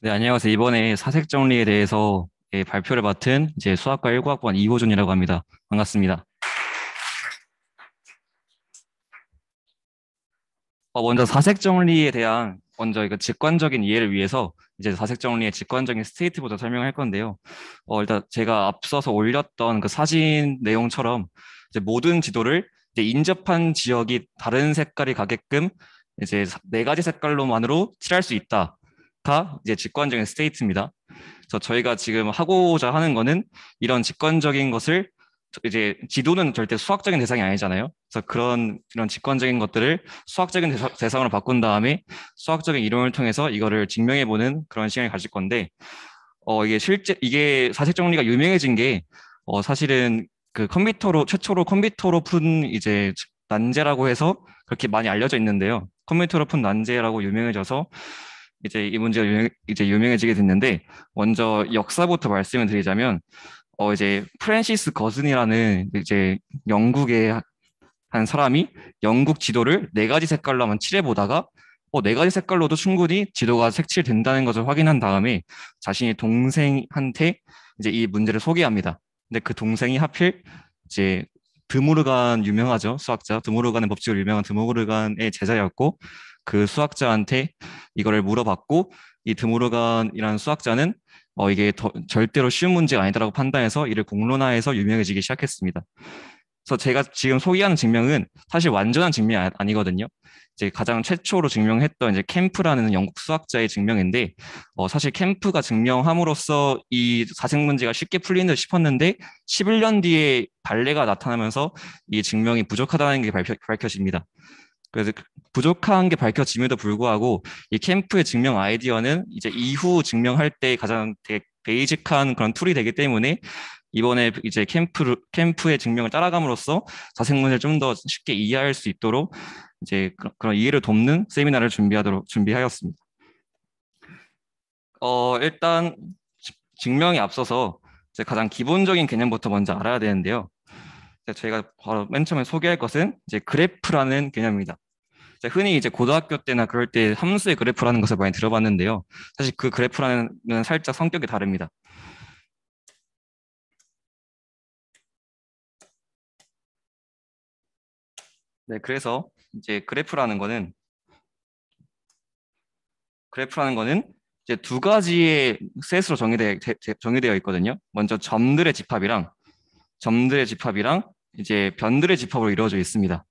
네, 안녕하세요. 이번에 사색 정리에 대해서 예, 발표를 맡은 이제 수학과 1과학번 이호준이라고 합니다. 반갑습니다. 어, 먼저 사색 정리에 대한 먼저 그 직관적인 이해를 위해서 이제 사색 정리의 직관적인 스테이트부터 설명할 건데요. 어, 일단 제가 앞서서 올렸던 그 사진 내용처럼 이제 모든 지도를 이제 인접한 지역이 다른 색깔이 가게끔 이제 네 가지 색깔로만으로 칠할 수 있다. 다 이제 직관적인 스테이트입니다. 그래서 저희가 지금 하고자 하는 거는 이런 직관적인 것을 이제 지도는 절대 수학적인 대상이 아니잖아요. 그래서 그런 이런 직관적인 것들을 수학적인 대상, 으로 바꾼 다음에 수학적인 이론을 통해서 이거를 증명해 보는 그런 시간을 가질 건데 어 이게 실제 이게 사색 정리가 유명해진 게어 사실은 그 컴퓨터로 최초로 컴퓨터로 푼 이제 난제라고 해서 그렇게 많이 알려져 있는데요. 컴퓨터로 푼 난제라고 유명해져서 이제 이 문제가 유명, 이제 유명해지게 됐는데 먼저 역사부터 말씀을 드리자면 어 이제 프랜시스 거슨이라는 이제 영국의 한 사람이 영국 지도를 네 가지 색깔로만 칠해 보다가 어, 네 가지 색깔로도 충분히 지도가 색칠된다는 것을 확인한 다음에 자신의 동생한테 이제 이 문제를 소개합니다. 근데 그 동생이 하필 이제 드무르간 유명하죠 수학자 드무르간의 법칙으로 유명한 드무르간의 제자였고 그 수학자한테 이거를 물어봤고 이 드무르간이라는 수학자는 어, 이게 더, 절대로 쉬운 문제가 아니다라고 판단해서 이를 공론화해서 유명해지기 시작했습니다. 그래서 제가 지금 소개하는 증명은 사실 완전한 증명이 아니거든요. 이제 가장 최초로 증명했던 이제 캠프라는 영국 수학자의 증명인데, 어, 사실 캠프가 증명함으로써 이사생 문제가 쉽게 풀리는 듯 싶었는데, 11년 뒤에 발레가 나타나면서 이 증명이 부족하다는 게 밝혀, 밝혀집니다. 그래서 그 부족한 게 밝혀짐에도 불구하고 이 캠프의 증명 아이디어는 이제 이후 증명할 때 가장 되게 베이직한 그런 툴이 되기 때문에 이번에 이제 캠프 캠프의 증명을 따라감으로써 자생문제를좀 더 쉽게 이해할 수 있도록 이제 그런 이해를 돕는 세미나를 준비하도록 준비하였습니다. 어, 일단 증명에 앞서서 이제 가장 기본적인 개념부터 먼저 알아야 되는데요. 저희가 바로 맨 처음에 소개할 것은 이제 그래프라는 개념입니다. 흔히 이제 고등학교 때나 그럴 때 함수의 그래프라는 것을 많이 들어봤는데요. 사실 그 그래프라는 살짝 성격이 다릅니다. 네, 그래서 이제 그래프라는 거는 그래프라는 거는 이제 두 가지의 셋으로 정의되어 있거든요. 먼저 점들의 집합이랑 점들의 집합이랑 이제 변들의 집합으로 이루어져 있습니다.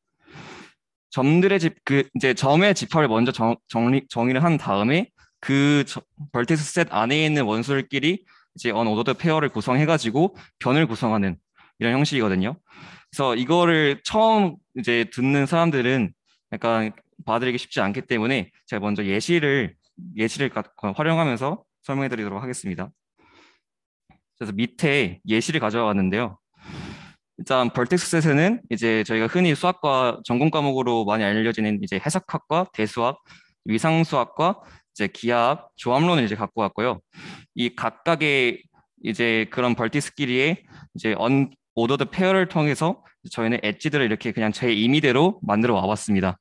점들의 집, 그 이제 점의 집합을 먼저 정, 정리, 정의를 한 다음에 그 벌텍스 셋 안에 있는 원소들끼리 이제 언오더드 페어를 구성해가지고 변을 구성하는 이런 형식이거든요. 그래서 이거를 처음 이제 듣는 사람들은 약간 봐드리기 쉽지 않기 때문에 제가 먼저 예시를 예시를 활용하면서 설명해드리도록 하겠습니다. 그래서 밑에 예시를 가져왔는데요. 일단 벌텍스셋에는 이제 저희가 흔히 수학과 전공 과목으로 많이 알려지는 이제 해석학과, 대수학, 위상수학과 이제 기하학, 조합론을 이제 갖고 왔고요. 이 각각의 이제 그런 벌티스끼리의 이제 언 오더드 페어를 통해서 저희는 엣지들을 이렇게 그냥 제 임의대로 만들어 와봤습니다.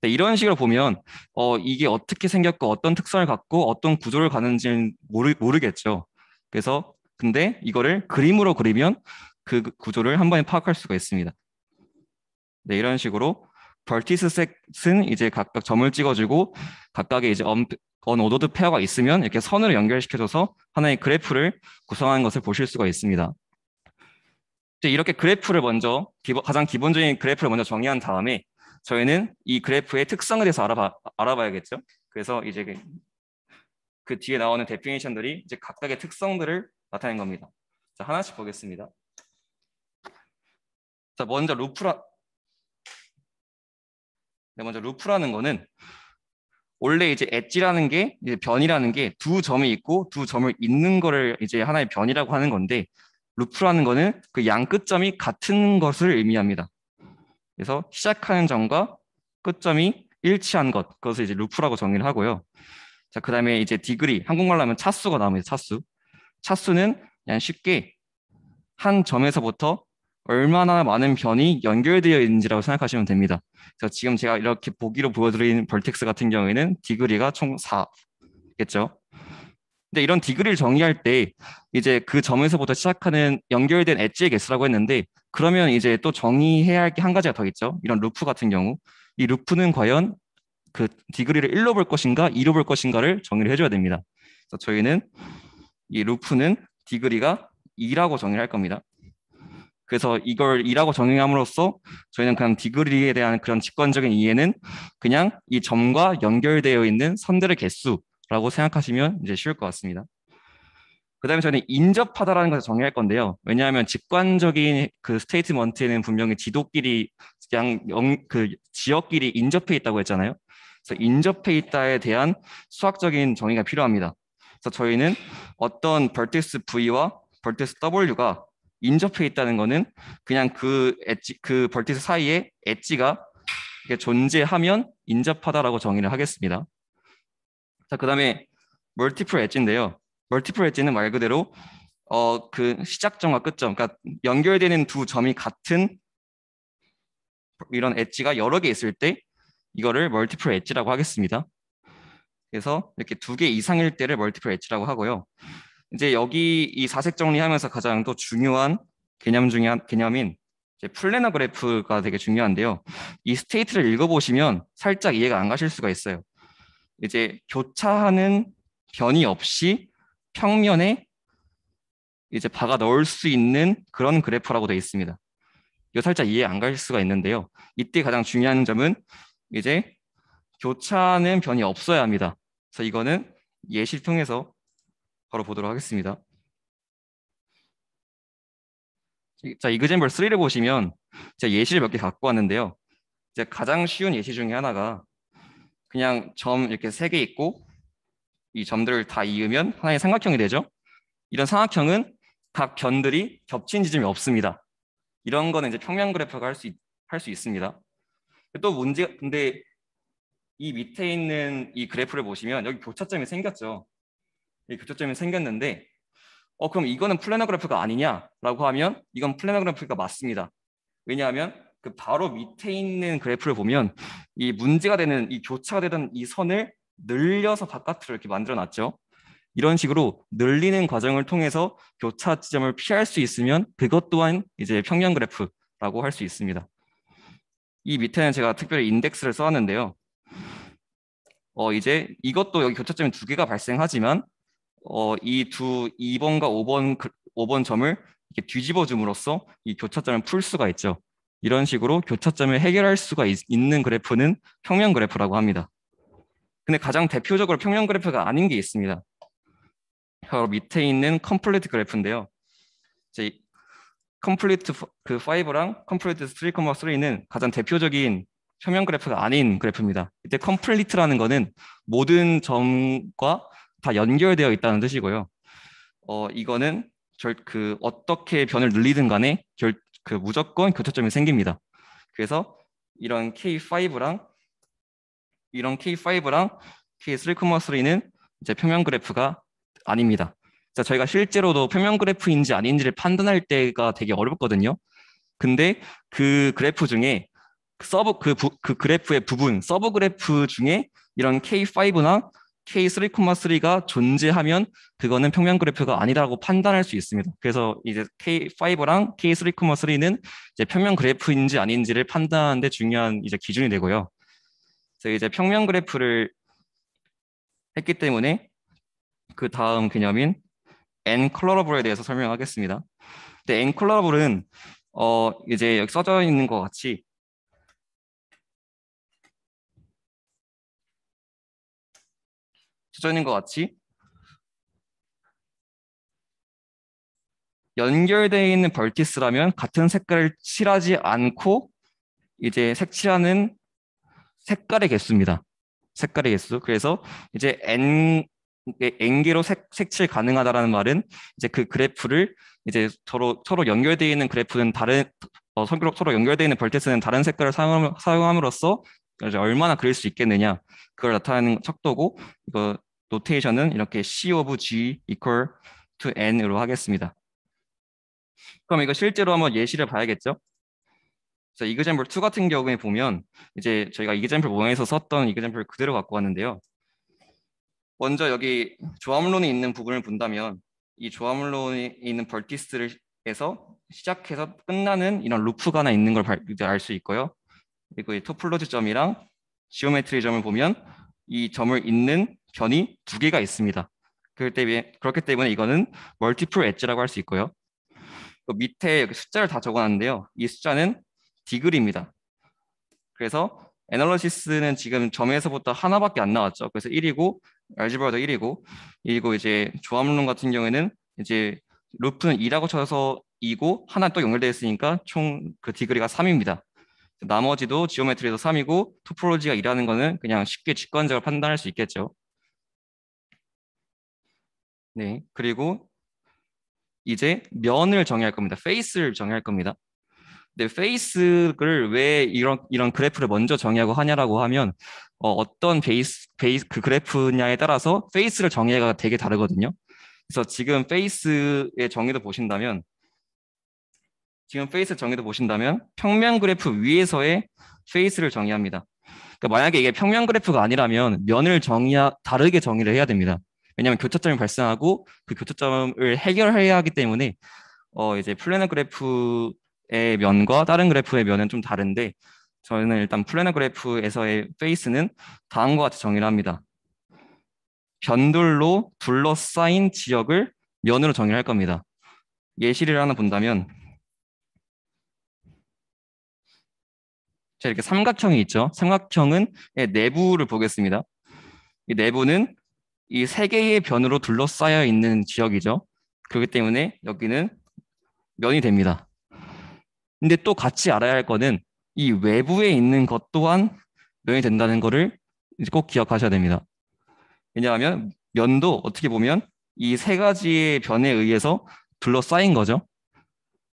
네, 이런 식으로 보면 어 이게 어떻게 생겼고 어떤 특성을 갖고 어떤 구조를 가는지는 모르, 모르겠죠. 그래서 근데 이거를 그림으로 그리면 그 구조를 한 번에 파악할 수가 있습니다. 네, 이런 식으로 벌티스 색은 이제 각각 점을 찍어주고 각각의 이제 언, 언오더드 페어가 있으면 이렇게 선으로 연결시켜줘서 하나의 그래프를 구성하는 것을 보실 수가 있습니다. 이제 이렇게 그래프를 먼저 가장 기본적인 그래프를 먼저 정의한 다음에 저희는 이 그래프의 특성에 대해서 알아봐, 알아봐야겠죠. 그래서 이제 그, 그 뒤에 나오는 데피니션들이 이제 각각의 특성들을 나타낸 겁니다. 자, 하나씩 보겠습니다. 자, 먼저 루프라 네, 먼저 루프라는 거는 원래 이제 엣지라는 게 이제 변이라는 게 두 점이 있고 두 점을 잇는 거를 이제 하나의 변이라고 하는 건데 루프라는 거는 그 양 끝점이 같은 것을 의미합니다. 그래서 시작하는 점과 끝점이 일치한 것 그것을 이제 루프라고 정의를 하고요. 자 그다음에 이제 디그리 한국말로 하면 차수가 나옵니다. 차수 차수는 그냥 쉽게 한 점에서부터 얼마나 많은 변이 연결되어 있는지라고 생각하시면 됩니다. 그래서 지금 제가 이렇게 보기로 보여드린 벌텍스 같은 경우에는 디그리가 총 4겠죠. 근데 이런 디그리를 정의할 때 이제 그 점에서부터 시작하는 연결된 엣지의 개수라고 했는데 그러면 이제 또 정의해야 할 게 한 가지가 더 있죠. 이런 루프 같은 경우 이 루프는 과연 그 디그리를 1로 볼 것인가 2로 볼 것인가를 정의를 해줘야 됩니다. 그래서 저희는 이 루프는 디그리가 2라고 정의를 할 겁니다. 그래서 이걸 이라고 정의함으로써 저희는 그냥 디그리에 대한 그런 직관적인 이해는 그냥 이 점과 연결되어 있는 선들의 개수라고 생각하시면 이제 쉬울 것 같습니다. 그 다음에 저는 인접하다라는 것을 정의할 건데요. 왜냐하면 직관적인 그 스테이트먼트에는 분명히 지도끼리 그냥 영, 그 지역끼리 인접해 있다고 했잖아요. 그래서 인접해 있다에 대한 수학적인 정의가 필요합니다. 그래서 저희는 어떤 벌텍스 V와 벌텍스 W가 인접해 있다는 거는 그냥 그 엣지, 그 벌티스 사이에 엣지가 존재하면 인접하다라고 정의를 하겠습니다. 자, 그 다음에 멀티플 엣지인데요. 멀티플 엣지는 말 그대로 어, 그 시작점과 끝점, 그러니까 연결되는 두 점이 같은 이런 엣지가 여러 개 있을 때 이거를 멀티플 엣지라고 하겠습니다. 그래서 이렇게 두 개 이상일 때를 멀티플 엣지라고 하고요. 이제 여기 이 사색 정리하면서 가장 또 중요한 개념 중에 한 개념인 플래너 그래프가 되게 중요한데요. 이 스테이트를 읽어보시면 살짝 이해가 안 가실 수가 있어요. 이제 교차하는 변이 없이 평면에 이제 바가 넣을 수 있는 그런 그래프라고 되어 있습니다. 이거 살짝 이해 안 가실 수가 있는데요. 이때 가장 중요한 점은 이제 교차하는 변이 없어야 합니다. 그래서 이거는 예시를 통해서 바로 보도록 하겠습니다. 자, 이그젠벌 3를 보시면 제가 예시를 몇 개 갖고 왔는데요. 이제 가장 쉬운 예시 중에 하나가 그냥 점 이렇게 세 개 있고 이 점들을 다 이으면 하나의 삼각형이 되죠. 이런 삼각형은 각 변들이 겹친 지점이 없습니다. 이런 거는 이제 평면 그래프가 할 수 할 수 있습니다. 또 문제 근데 이 밑에 있는 이 그래프를 보시면 여기 교차점이 생겼죠. 교차점이 생겼는데 어 그럼 이거는 플래너 그래프가 아니냐라고 하면 이건 플래너 그래프가 맞습니다. 왜냐하면 그 바로 밑에 있는 그래프를 보면 이 문제가 되는 이 교차가 되던 이 선을 늘려서 바깥으로 이렇게 만들어 놨죠. 이런 식으로 늘리는 과정을 통해서 교차 지점을 피할 수 있으면 그것 또한 이제 평면 그래프라고 할 수 있습니다. 이 밑에는 제가 특별히 인덱스를 써왔는데요. 어 이제 이것도 여기 교차점이 두 개가 발생하지만 어, 이두 2번과 5번, 5번 그, 점을 이렇게 뒤집어 줌으로써 이 교차점을 풀 수가 있죠. 이런 식으로 교차점을 해결할 수가 있, 는 그래프는 평면 그래프라고 합니다. 근데 가장 대표적으로 평면 그래프가 아닌 게 있습니다. 바로 밑에 있는 컴플리트 그래프인데요. 이제 컴플리트 그 5랑 컴플리트 3,3는 가장 대표적인 평면 그래프가 아닌 그래프입니다. 이때 컴플리트라는 거는 모든 점과 다 연결되어 있다는 뜻이고요. 어, 이거는 절, 그 어떻게 변을 늘리든 간에 결, 그 무조건 교차점이 생깁니다. 그래서 이런 K5랑 이런 K5랑 K3,3는 이제 평면 그래프가 아닙니다. 자, 저희가 실제로도 평면 그래프인지 아닌지를 판단할 때가 되게 어렵거든요. 근데 그 그래프 중에 서브 그, 부, 그 그래프의 부분, 서브 그래프 중에 이런 K5나 K3,3가 존재하면 그거는 평면 그래프가 아니라고 판단할 수 있습니다. 그래서 이제 K5랑 K3,3는 이제 평면 그래프인지 아닌지를 판단하는데 중요한 이제 기준이 되고요. 그래서 이제 평면 그래프를 했기 때문에 그 다음 개념인 n 컬러러블에 대해서 설명하겠습니다. 근데 n 컬러러블은 어 이제 여기 써져 있는 것 같이 수전인 것 같이 연결되어 있는 벌티스라면 같은 색깔을 칠하지 않고 이제 색칠하는 색깔의 개수입니다. 색깔의 개수. 그래서 이제 n n개로 색, 색칠 가능하다라는 말은 이제 그 그래프를 이제 서로 서로 연결되어 있는 그래프는 다른 어, 성격 서로 연결되어 있는 벌티스는 다른 색깔을 사용함, 사용함으로써 얼마나 그릴 수 있겠느냐 그걸 나타내는 척도고 이거 노테이션은 이렇게 C of G equal to N으로 하겠습니다. 그럼 이거 실제로 한번 예시를 봐야겠죠? 그래서 example 2 같은 경우에 보면 이제 저희가 example 1에서 썼던 example 그대로 갖고 왔는데요. 먼저 여기 조합론이 있는 부분을 본다면 이 조합론이 있는 벌티스에서 를 시작해서 끝나는 이런 루프가 하나 있는 걸 알 수 있고요. 그리고 이 토플로지 점이랑 지오메트리 점을 보면 이 점을 잇는 변이 두 개가 있습니다. 그렇기 때문에 이거는 멀티플 엣지라고 할 수 있고요. 또 밑에 여기 숫자를 다 적어놨는데요. 이 숫자는 디그리입니다. 그래서 애널러시스는 지금 점에서부터 하나밖에 안 나왔죠. 그래서 1이고 알지브라도 1이고 그리고 이제 조합론 같은 경우에는 이제 루프는 2라고 쳐서 2고 하나 또 연결되어 있으니까 총 그 디그리가 3입니다. 나머지도 지오메트리에서 3이고 토폴로지가 2라는 거는 그냥 쉽게 직관적으로 판단할 수 있겠죠. 네. 그리고 이제 면을 정의할 겁니다. 페이스를 정의할 겁니다. 근데 페이스를 왜 이런 이런 그래프를 먼저 정의하고 하냐라고 하면 어, 어떤 베이스 베이스 그 그래프냐에 따라서 페이스를 정의가 되게 다르거든요. 그래서 지금 페이스의 정의도 보신다면 지금 페이스 정의도 보신다면 평면 그래프 위에서의 페이스를 정의합니다. 그러니까 만약에 이게 평면 그래프가 아니라면 면을 정의 다르게 정의를 해야 됩니다. 왜냐하면 교차점이 발생하고 그 교차점을 해결해야 하기 때문에 어 이제 플래너 그래프의 면과 다른 그래프의 면은 좀 다른데 저희는 일단 플래너 그래프에서의 페이스는 다음과 같이 정의를 합니다. 변돌로 둘러싸인 지역을 면으로 정의를 할 겁니다. 예시를 하나 본다면 자 이렇게 삼각형이 있죠. 삼각형은 내부를 네 보겠습니다. 이 내부는 네 이세 개의 변으로 둘러싸여 있는 지역이죠. 그렇기 때문에 여기는 면이 됩니다. 근데 또 같이 알아야 할 거는 이 외부에 있는 것 또한 면이 된다는 거를 꼭 기억하셔야 됩니다. 왜냐하면 면도 어떻게 보면 이 세 가지의 변에 의해서 둘러싸인 거죠.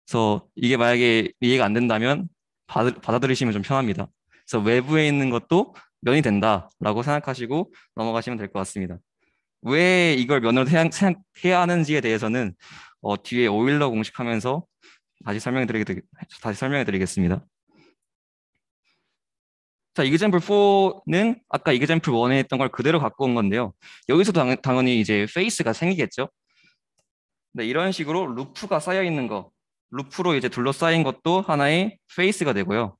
그래서 이게 만약에 이해가 안 된다면 받아들이시면 좀 편합니다. 그래서 외부에 있는 것도 면이 된다라고 생각하시고 넘어가시면 될 것 같습니다. 왜 이걸 면으로 생각해야 하는지에 대해서는 어, 뒤에 오일러 공식하면서 다시 설명해 드리게 다시 설명해 드리겠습니다. 자, example 4는 아까 example 1에 했던 걸 그대로 갖고 온 건데요. 여기서도 당연, 히 이제 페이스가 생기겠죠. 네, 이런 식으로 루프가 쌓여 있는 거, 루프로 이제 둘러싸인 것도 하나의 페이스가 되고요.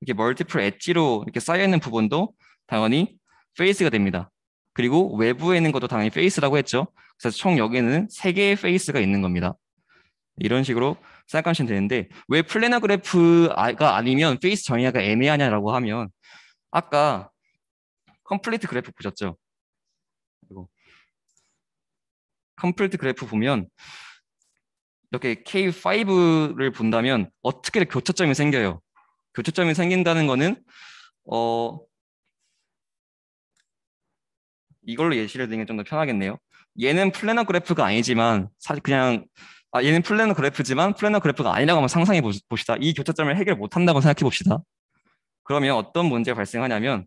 이렇게 멀티플 엣지로 이렇게 쌓여 있는 부분도 당연히 페이스가 됩니다. 그리고 외부에 있는 것도 당연히 페이스라고 했죠. 그래서 총 여기에는 3 개의 페이스가 있는 겁니다. 이런 식으로 생각하시면 되는데 왜 플래너 그래프가 아니면 페이스 정의가 애매하냐라고 하면 아까 컴플리트 그래프 보셨죠? 그리고 컴플리트 그래프 보면 이렇게 K5를 본다면 어떻게 교차점이 생겨요. 교차점이 생긴다는 거는 어 이걸로 예시를 드리는 게 좀 더 편하겠네요. 얘는 플래너 그래프가 아니지만 사실 그냥 아, 얘는 플래너 그래프지만 플래너 그래프가 아니라고 한번 상상해 봅시다. 이 교차점을 해결 못 한다고 생각해 봅시다. 그러면 어떤 문제가 발생하냐면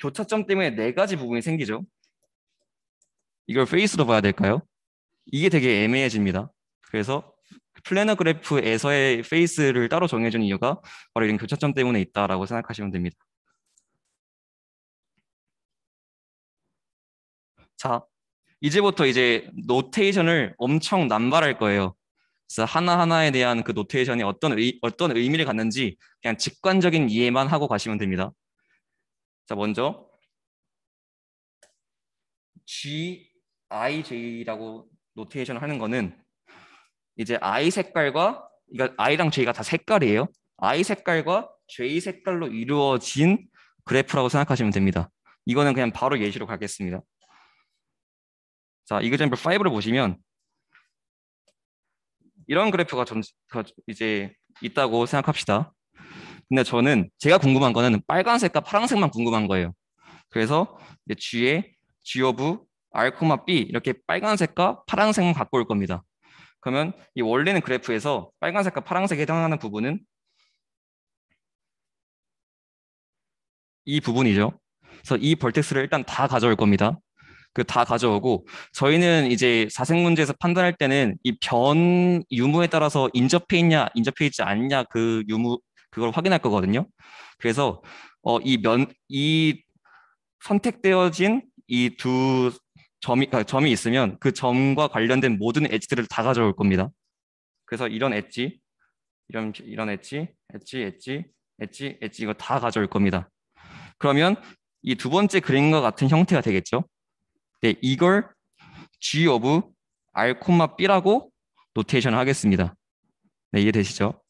교차점 때문에 네 가지 부분이 생기죠. 이걸 페이스로 봐야 될까요? 이게 되게 애매해집니다. 그래서 플래너 그래프에서의 페이스를 따로 정해준 이유가 바로 이런 교차점 때문에 있다라고 생각하시면 됩니다. 자, 이제부터 이제 노테이션을 엄청 남발할 거예요. 그래서 하나하나에 대한 그 노테이션이 어떤, 의, 어떤 의미를 갖는지 그냥 직관적인 이해만 하고 가시면 됩니다. 자, 먼저 GIJ라고 노테이션을 하는 거는 이제 I 색깔과 그러니까 I랑 J가 다 색깔이에요. I 색깔과 J 색깔로 이루어진 그래프라고 생각하시면 됩니다. 이거는 그냥 바로 예시로 가겠습니다. 자, 이그젠플 5를 보시면 이런 그래프가 좀 이제 있다고 생각합시다. 근데 저는 제가 궁금한 거는 빨간색과 파란색만 궁금한 거예요. 그래서 G에 G 오브 R, B 이렇게 빨간색과 파란색만 갖고 올 겁니다. 그러면 이 원래는 그래프에서 빨간색과 파란색에 해당하는 부분은 이 부분이죠. 그래서 이 벌텍스를 일단 다 가져올 겁니다. 그다 가져오고 저희는 이제 사생 문제에서 판단할 때는 이 변 유무에 따라서 인접해 있냐 인접해 있지 않냐 그 유무 그걸 확인할 거거든요. 그래서 어, 이 면, 이 선택되어진 이 두 점이, 아, 점이 있으면 그 점과 관련된 모든 엣지들을 다 가져올 겁니다. 그래서 이런 엣지, 이런, 이런 엣지, 엣지, 엣지, 엣지, 엣지, 이거 다 가져올 겁니다. 그러면 이 두 번째 그림과 같은 형태가 되겠죠. 네, 이걸 G of R, B라고 노테이션 하겠습니다. 네, 이해되시죠?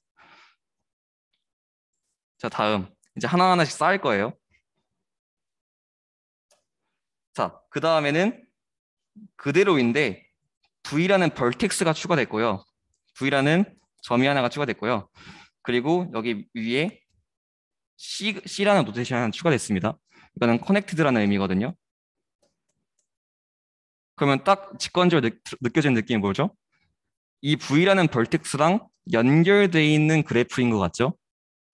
자, 다음. 이제 하나하나씩 쌓을 거예요. 자, 그 다음에는 그대로인데 V라는 벌텍스가 추가됐고요. V라는 점이 하나가 추가됐고요. 그리고 여기 위에 C, C라는 노테이션이 하나 추가됐습니다. 이거는 커넥티드라는 의미거든요. 그러면 딱 직관적으로 느껴지는 느낌이 뭐죠? 이 V라는 벌텍스랑 연결되어 있는 그래프인 것 같죠?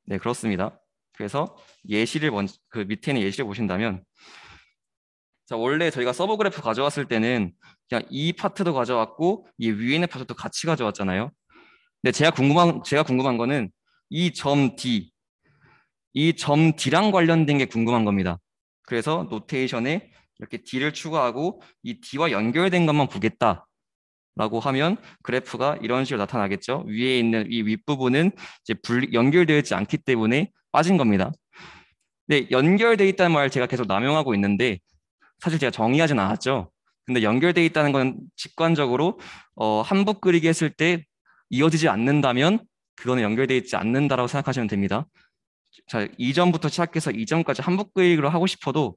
네, 그렇습니다. 그래서 예시를 먼저 그 밑에 있는 예시를 보신다면 자, 원래 저희가 서버 그래프 가져왔을 때는 그냥 이 파트도 가져왔고 이 위에 있는 파트도 같이 가져왔잖아요. 근데 제가 궁금한 제가 궁금한 거는 이 점 D 이 점 D랑 관련된 게 궁금한 겁니다. 그래서 노테이션에 이렇게 D를 추가하고이 D와 연결된 것만 보겠다. 라고 하면 그래프가 이런 식으로 나타나겠죠. 위에 있는 이 윗부분은 이제 분리, 연결되지 어있 않기 때문에 빠진 겁니다. 네, 연결되어 있다는 말을 제가 계속 남용하고 있는데 사실 제가 정의하진 않았죠. 근데 연결되어 있다는 건 직관적으로 어, 한복 그리기 했을 때 이어지지 않는다면 그거는 연결되어 있지 않는다라고 생각하시면 됩니다. 자, 이전부터 시작해서 이전까지 한복 그리기로 하고 싶어도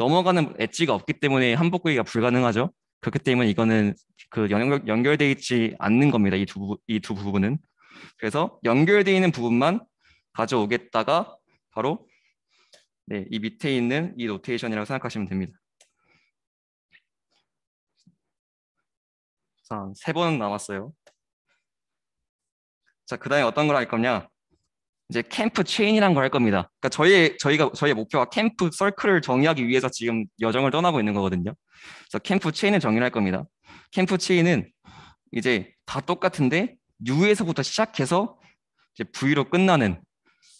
넘어가는 엣지가 없기 때문에 한복 구기가 불가능하죠. 그렇기 때문에 이거는 그 연결, 연결되어 있지 않는 겁니다. 이두이두 부분은. 그래서 연결되어 있는 부분만 가져오겠다가 바로 네, 이 밑에 있는 이 노테이션이라고 생각하시면 됩니다. 자, 세 번 남았어요. 자, 그 다음에 어떤 걸 할 거냐? 이제 캠프 체인이란 걸 할 겁니다. 그러니까 저희 저희가 저희 목표가 캠프 서클을 정의하기 위해서 지금 여정을 떠나고 있는 거거든요. 그래서 캠프 체인을 정의를 할 겁니다. 캠프 체인은 이제 다 똑같은데 U에서부터 시작해서 이제 V로 끝나는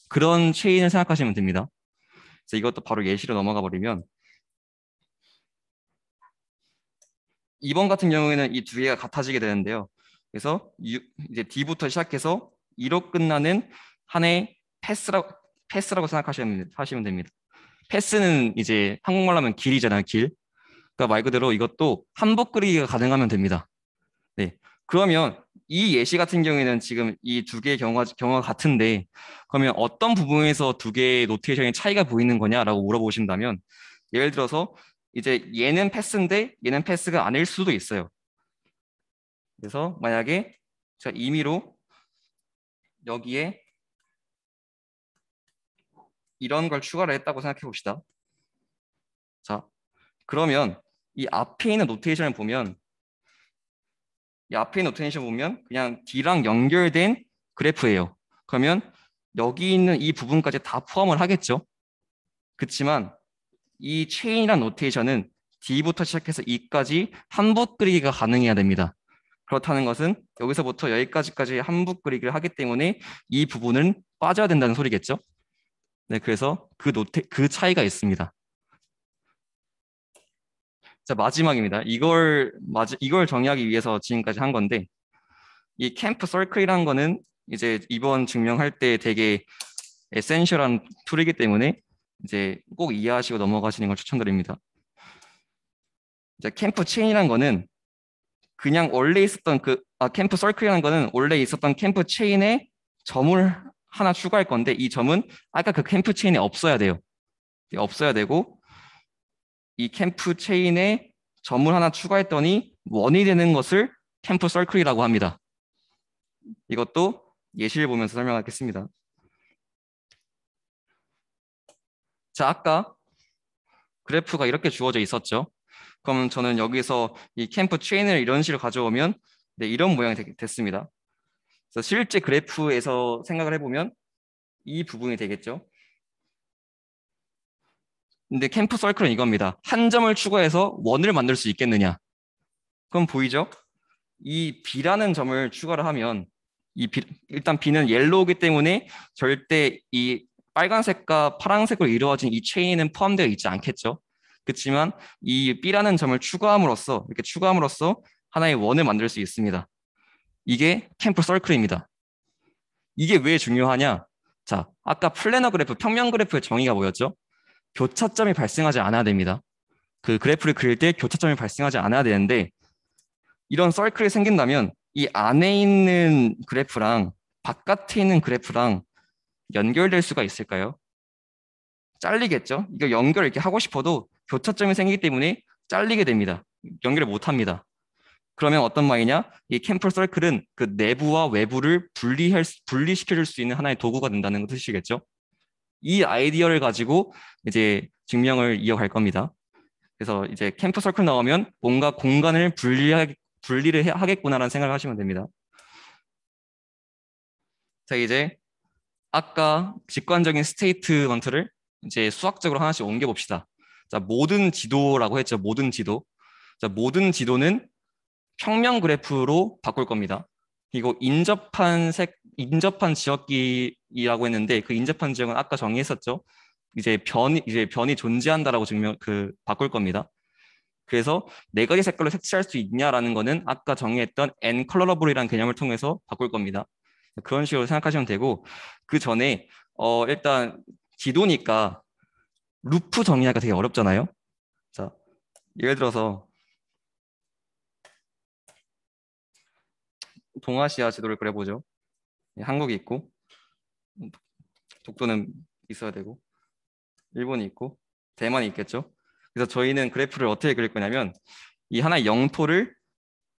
그런 체인을 생각하시면 됩니다. 그래서 이것도 바로 예시로 넘어가 버리면 이번 같은 경우에는 이 두 개가 같아지게 되는데요. 그래서 U, 이제 D부터 시작해서 2로 끝나는 하나의 패스라고 패스라고 생각하시면 하시면 됩니다. 패스는 이제 한국말로 하면 길이잖아요, 길. 그러니까 말 그대로 이것도 한복그리기가 가능하면 됩니다. 네. 그러면 이 예시 같은 경우에는 지금 이 두 개의 경우가, 경우가 같은데 그러면 어떤 부분에서 두 개의 노테이션의 차이가 보이는 거냐라고 물어보신다면 예를 들어서 이제 얘는 패스인데 얘는 패스가 아닐 수도 있어요. 그래서 만약에 제가 임의로 여기에 이런 걸 추가를 했다고 생각해 봅시다. 자, 그러면 이 앞에 있는 노테이션을 보면 이 앞에 있는 노테이션 을 보면 그냥 D랑 연결된 그래프예요. 그러면 여기 있는 이 부분까지 다 포함을 하겠죠. 그렇지만 이 체인이란 노테이션은 D부터 시작해서 E까지 한부 그리기가 가능해야 됩니다. 그렇다는 것은 여기서부터 여기까지까지 한부 그리기를 하기 때문에 이 부분은 빠져야 된다는 소리겠죠. 네, 그래서 그 노태 그 차이가 있습니다. 자 마지막입니다. 이걸 마지, 이걸 정리하기 위해서 지금까지 한 건데 이 캠프 서클이라는 거는 이제 이번 증명할 때 되게 에센셜한 툴이기 때문에 이제 꼭 이해하시고 넘어가시는 걸 추천드립니다. 이제 캠프 체인이라는 거는 그냥 원래 있었던 그 아, 캠프 서클이라는 거는 원래 있었던 캠프 체인의 점을 하나 추가할 건데 이 점은 아까 그 캠프 체인에 없어야 돼요. 예, 없어야 되고 이 캠프 체인에 점을 하나 추가했더니 원이 되는 것을 캠프 설클이라고 합니다. 이것도 예시를 보면서 설명하겠습니다. 자, 아까 그래프가 이렇게 주어져 있었죠. 그럼 저는 여기서 이 캠프 체인을 이런 식으로 가져오면 네, 이런 모양이 됐습니다. 그래서 실제 그래프에서 생각을 해보면 이 부분이 되겠죠. 근데 캠프 설클은 이겁니다. 한 점을 추가해서 원을 만들 수 있겠느냐. 그럼 보이죠? 이 B라는 점을 추가를 하면 이 B, 일단 B는 옐로우기 때문에 절대 이 빨간색과 파란색으로 이루어진 이 체인은 포함되어 있지 않겠죠. 그렇지만 이 B라는 점을 추가함으로써 이렇게 추가함으로써 하나의 원을 만들 수 있습니다. 이게 캠프 서클입니다. 이게 왜 중요하냐? 자, 아까 플래너 그래프, 평면 그래프의 정의가 뭐였죠? 교차점이 발생하지 않아야 됩니다. 그 그래프를 그릴 때 교차점이 발생하지 않아야 되는데 이런 서클이 생긴다면 이 안에 있는 그래프랑 바깥에 있는 그래프랑 연결될 수가 있을까요? 잘리겠죠? 이거 연결 이렇게 하고 싶어도 교차점이 생기기 때문에 잘리게 됩니다. 연결을 못 합니다. 그러면 어떤 말이냐? 이 캠퍼 서클은 그 내부와 외부를 분리할 분리시켜줄 수 있는 하나의 도구가 된다는 뜻이겠죠. 이 아이디어를 가지고 이제 증명을 이어갈 겁니다. 그래서 이제 캠프 서클 나오면 뭔가 공간을 분리하, 분리를 하겠구나라는 생각을 하시면 됩니다. 자 이제 아까 직관적인 스테이트먼트를 이제 수학적으로 하나씩 옮겨 봅시다. 자 모든 지도라고 했죠. 모든 지도. 자 모든 지도는 평면 그래프로 바꿀 겁니다. 이거 인접한 색, 인접한 지역이라고 했는데 그 인접한 지역은 아까 정의했었죠. 이제 변이 이제 변이 존재한다라고 증명 그 바꿀 겁니다. 그래서 네 가지 색깔로 색칠할 수 있냐라는 거는 아까 정의했던 n 컬러러블이라는 개념을 통해서 바꿀 겁니다. 그런 식으로 생각하시면 되고 그 전에 어 일단 기도니까 루프 정의하기가 되게 어렵잖아요. 자 예를 들어서 동아시아 지도를 그려보죠. 예, 한국이 있고 독도는 있어야 되고 일본이 있고 대만이 있겠죠. 그래서 저희는 그래프를 어떻게 그릴 거냐면 이 하나의 영토를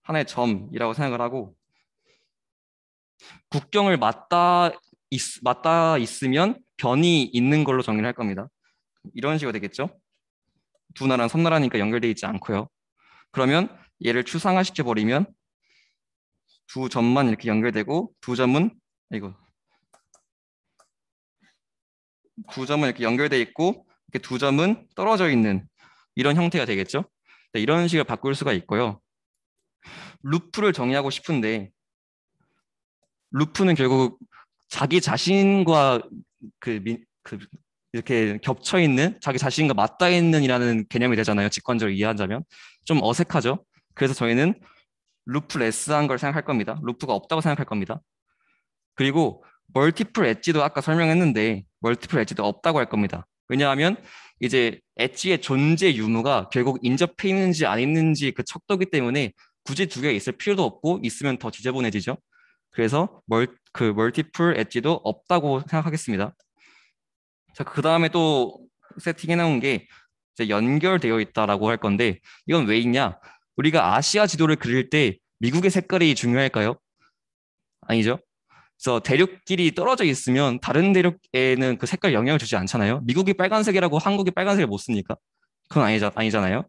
하나의 점이라고 생각을 하고 국경을 맞다 있, 맞닿 있으면 변이 있는 걸로 정리를 할 겁니다. 이런 식으로 되겠죠. 두 나라는 섬나라니까 연결되어 있지 않고요. 그러면 얘를 추상화시켜 버리면 두 점만 이렇게 연결되고 두 점은 이거 두 점은 이렇게 연결돼 있고 이렇게 두 점은 떨어져 있는 이런 형태가 되겠죠. 네, 이런 식으로 바꿀 수가 있고요. 루프를 정의하고 싶은데 루프는 결국 자기 자신과 그, 그 이렇게 겹쳐 있는 자기 자신과 맞닿아 있는이라는 개념이 되잖아요. 직관적으로 이해하자면 좀 어색하죠. 그래서 저희는 루프 레스한 걸 생각할 겁니다. 루프가 없다고 생각할 겁니다. 그리고 멀티플 엣지도 아까 설명했는데 멀티플 엣지도 없다고 할 겁니다. 왜냐하면 이제 엣지의 존재 유무가 결국 인접해 있는지 안 있는지 그 척도기 때문에 굳이 두 개가 있을 필요도 없고 있으면 더 지저분해지죠. 그래서 멀, 그 멀티플 엣지도 없다고 생각하겠습니다. 자, 그 다음에 또 세팅해 놓은 게 이제 연결되어 있다라고 할 건데 이건 왜 있냐? 우리가 아시아 지도를 그릴 때 미국의 색깔이 중요할까요? 아니죠. 그래서 대륙끼리 떨어져 있으면 다른 대륙에는 그 색깔 영향을 주지 않잖아요. 미국이 빨간색이라고 한국이 빨간색을 못 씁니까? 그건 아니자, 아니잖아요.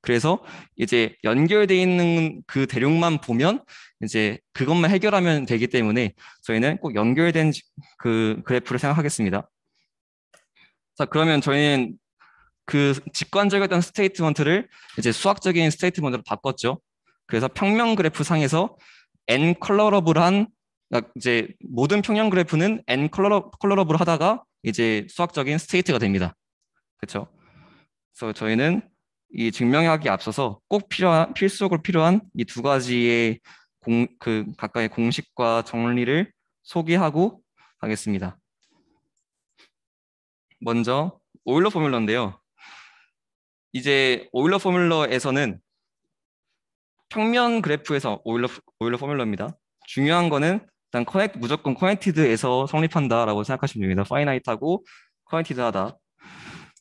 그래서 이제 연결돼 있는 그 대륙만 보면 이제 그것만 해결하면 되기 때문에 저희는 꼭 연결된 그 그래프를 생각하겠습니다. 자, 그러면 저희는 그 직관적이었던 스테이트먼트를 이제 수학적인 스테이트먼트로 바꿨죠. 그래서 평면 그래프 상에서 n 컬러러블한 그러니까 이제 모든 평면 그래프는 n 컬러 러블 하다가 이제 수학적인 스테이트가 됩니다. 그렇죠? 그래서 저희는 이 증명하기에 앞서서 꼭 필요한 필수적으로 필요한 이 두 가지의 공, 그 각각의 공식과 정리를 소개하고 가겠습니다. 먼저 오일러 포뮬러인데요. 이제 오일러 포뮬러에서는 평면 그래프에서 오일러 오일러 포뮬러입니다. 중요한 거는 일단 커넥 무조건 커넥티드에서 성립한다라고 생각하시면 됩니다. 파이나이트하고 커넥티드하다.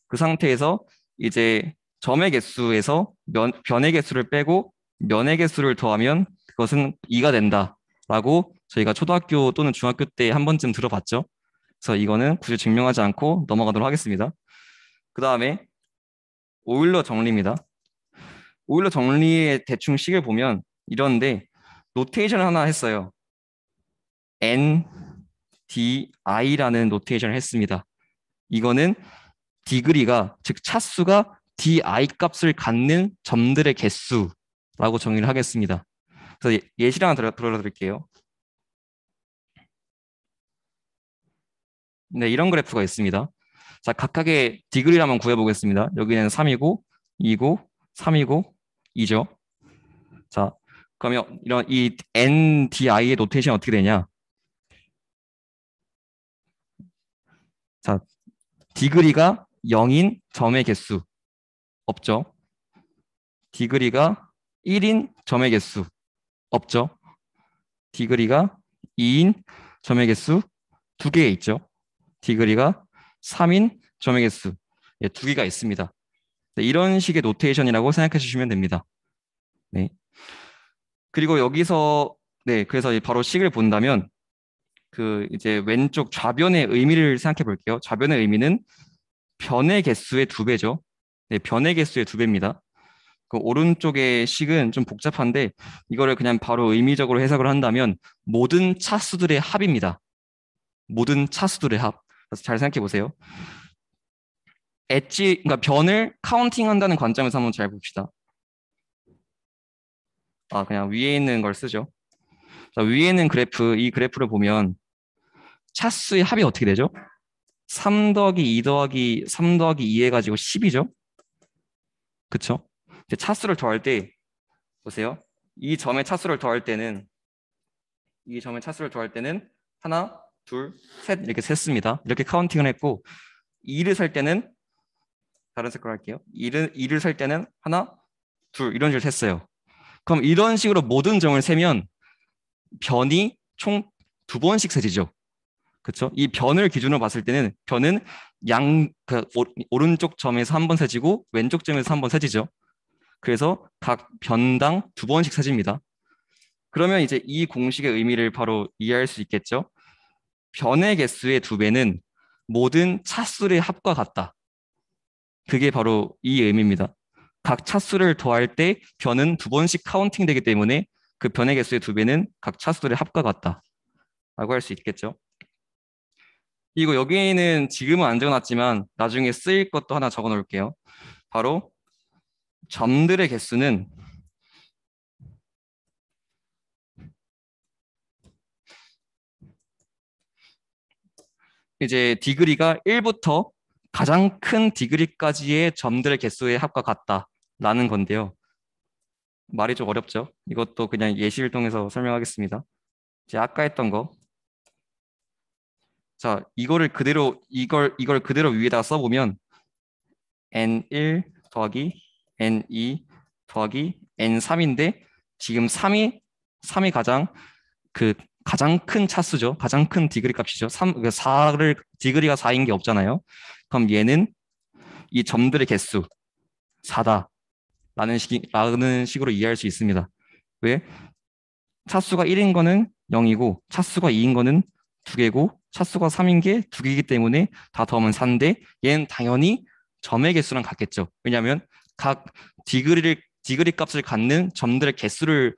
그 상태에서 이제 점의 개수에서 면, 변의 개수를 빼고 면의 개수를 더하면 그것은 2가 된다라고 저희가 초등학교 또는 중학교 때 한 번쯤 들어봤죠. 그래서 이거는 굳이 증명하지 않고 넘어가도록 하겠습니다. 그 다음에 오일러 정리입니다. 오일러 정리의 대충 식을 보면 이런데 노테이션 하나 했어요. N, D, I라는 노테이션을 했습니다. 이거는 디그리가 즉 차수가 D, I 값을 갖는 점들의 개수라고 정의를 하겠습니다. 그래서 예, 예시를 하나 들어드릴게요. 네, 이런 그래프가 있습니다. 자, 각각의 디그리를 한번 구해보겠습니다. 여기는 3이고, 2고, 3이고, 2죠. 자, 그러면 이런 이 NDI의 노테이션 어떻게 되냐? 자, 디그리가 0인 점의 개수 없죠. 디그리가 1인 점의 개수 없죠. 디그리가 2인 점의 개수 두 개 있죠. 디그리가 3인 점의 개수 예, 두 개가 있습니다. 네, 이런 식의 노테이션이라고 생각해 주시면 됩니다. 네. 그리고 여기서 네 그래서 바로 식을 본다면 그 이제 왼쪽 좌변의 의미를 생각해 볼게요. 좌변의 의미는 변의 개수의 두 배죠. 네, 변의 개수의 두 배입니다. 그 오른쪽의 식은 좀 복잡한데 이거를 그냥 바로 의미적으로 해석을 한다면 모든 차수들의 합입니다. 모든 차수들의 합. 그래서 잘 생각해 보세요. 엣지, 그러니까 변을 카운팅한다는 관점에서 한번 잘 봅시다. 아, 그냥 위에 있는 걸 쓰죠. 자, 위에 있는 그래프, 이 그래프를 보면 차수의 합이 어떻게 되죠? 3 더하기 2 더하기 3 더하기 2 해가지고 10이죠? 그쵸? 차수를 더할 때, 보세요. 이 점의 차수를 더할 때는, 이 점의 차수를 더할 때는 하나, 둘, 셋 이렇게 셌습니다. 이렇게 카운팅을 했고 2를 살 때는 다른 색깔 할게요. 2를, 2를 살 때는 하나, 둘 이런 식으로 셌어요. 그럼 이런 식으로 모든 점을 세면 변이 총 두 번씩 세지죠. 그렇죠? 이 변을 기준으로 봤을 때는 변은 양그 오른쪽 점에서 한 번 세지고 왼쪽 점에서 한 번 세지죠. 그래서 각 변당 두 번씩 세집니다. 그러면 이제 이 공식의 의미를 바로 이해할 수 있겠죠. 변의 개수의 두 배는 모든 차수의 합과 같다. 그게 바로 이 의미입니다. 각 차수를 더할 때 변은 두 번씩 카운팅 되기 때문에 그 변의 개수의 두 배는 각 차수들의 합과 같다. 라고 할 수 있겠죠. 이거 여기에는 지금은 안 적어놨지만 나중에 쓰일 것도 하나 적어 놓을게요. 바로 점들의 개수는 이제 디그리가 1부터 가장 큰 디그리까지의 점들의 개수의 합과 같다라는 건데요. 말이 좀 어렵죠. 이것도 그냥 예시를 통해서 설명하겠습니다. 이제 아까 했던 거. 자, 이거를 그대로 이걸 이걸 그대로 위에다 써 보면 n1 더하기 n2 더하기 n3인데 지금 3이 3이 가장 그 가장 큰 차수죠. 가장 큰 디그리 값이죠. 3, 4를, 그 디그리가 4인 게 없잖아요. 그럼 얘는 이 점들의 개수 4다. 라는, 식 라는 식으로 이해할 수 있습니다. 왜? 차수가 1인 거는 0이고 차수가 2인 거는 2개고 차수가 3인 게 2개이기 때문에 다 더하면 4인데 얘는 당연히 점의 개수랑 같겠죠. 왜냐하면 각 디그리를 디그리 값을 갖는 점들의 개수를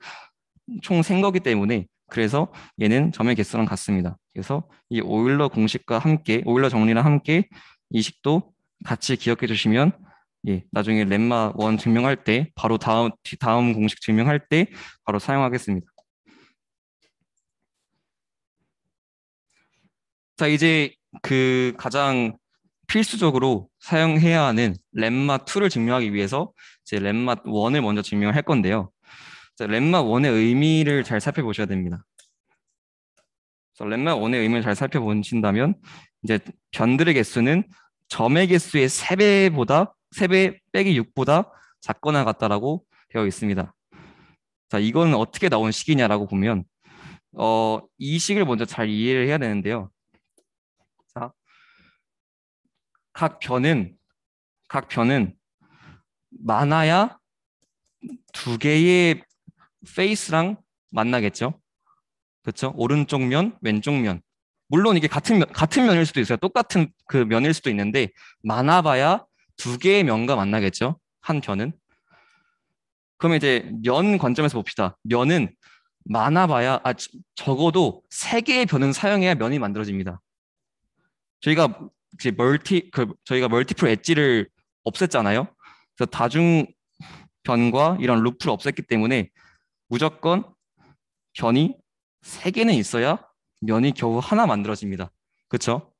총 센 거기 때문에 그래서 얘는 점의 개수랑 같습니다. 그래서 이 오일러 공식과 함께 오일러 정리랑 함께 이 식도 같이 기억해 주시면 예, 나중에 렘마 원 증명할 때 바로 다음 다음 공식 증명할 때 바로 사용하겠습니다. 자 이제 그 가장 필수적으로 사용해야 하는 렘마 2를 증명하기 위해서 이제 렘마 1을 먼저 증명할 건데요. 렘마 원의 의미를 잘 살펴보셔야 됩니다. 그래서 렘마 원의 의미를 잘 살펴보신다면 이제 변들의 개수는 점의 개수의 3배보다 3배 빼기 6보다 작거나 같다라고 되어 있습니다. 자, 이건 어떻게 나온 식이냐라고 보면 어, 이 식을 먼저 잘 이해를 해야 되는데요. 자, 각 변은 각 변은 많아야 두 개의 페이스랑 만나겠죠. 그렇죠? 오른쪽 면, 왼쪽 면. 물론 이게 같은 면, 같은 면일 수도 있어요. 똑같은 그 면일 수도 있는데 많아봐야 두 개의 면과 만나겠죠. 한편은 그러면 이제 면 관점에서 봅시다. 면은 많아봐야 아 적어도 세 개의 변은 사용해야 면이 만들어집니다. 저희가 이제 멀티 그 저희가 멀티플 엣지를 없앴잖아요. 그래서 다중 변과 이런 루프를 없앴기 때문에 무조건 변이 3개는 있어야 면이 겨우 하나 만들어집니다. 그렇죠?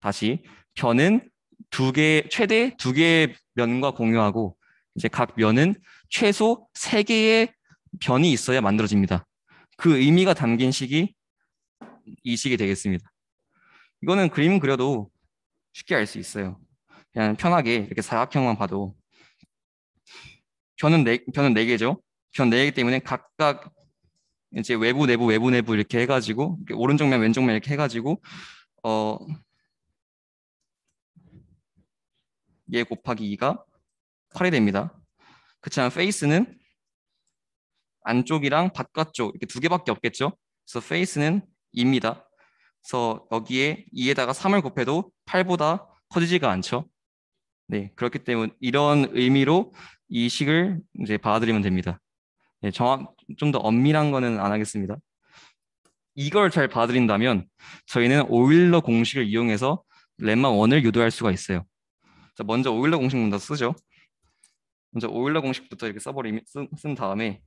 다시 변은 두 개, 최대 두 개의 면과 공유하고 이제 각 면은 최소 세 개의 변이 있어야 만들어집니다. 그 의미가 담긴 식이 이 식이 되겠습니다. 이거는 그림 그려도 쉽게 알 수 있어요. 그냥 편하게 이렇게 사각형만 봐도 변은 네, 변은 네 개죠. 변4개기 때문에 각각 이제 외부 내부 외부 내부 이렇게 해가지고 이렇게 오른쪽 면 왼쪽 면 이렇게 해가지고 어얘 예 곱하기 2가 8이 됩니다. 그렇지만 페이스는 안쪽이랑 바깥쪽 이렇게 두 개밖에 없겠죠. 그래서 페이스는 2입니다. 그래서 여기에 2에다가 3을 곱해도 8보다 커지지가 않죠. 네, 그렇기 때문에 이런 의미로 이 식을 이제 받아들이면 됩니다. 예, 정확 좀 더 엄밀한 거는 안 하겠습니다. 이걸 잘 봐드린다면 저희는 오일러 공식을 이용해서 렘마 1을 유도할 수가 있어요. 자, 먼저 오일러 공식 먼저 쓰죠. 먼저 오일러 공식부터 이렇게 써버리면 쓴, 쓴 다음에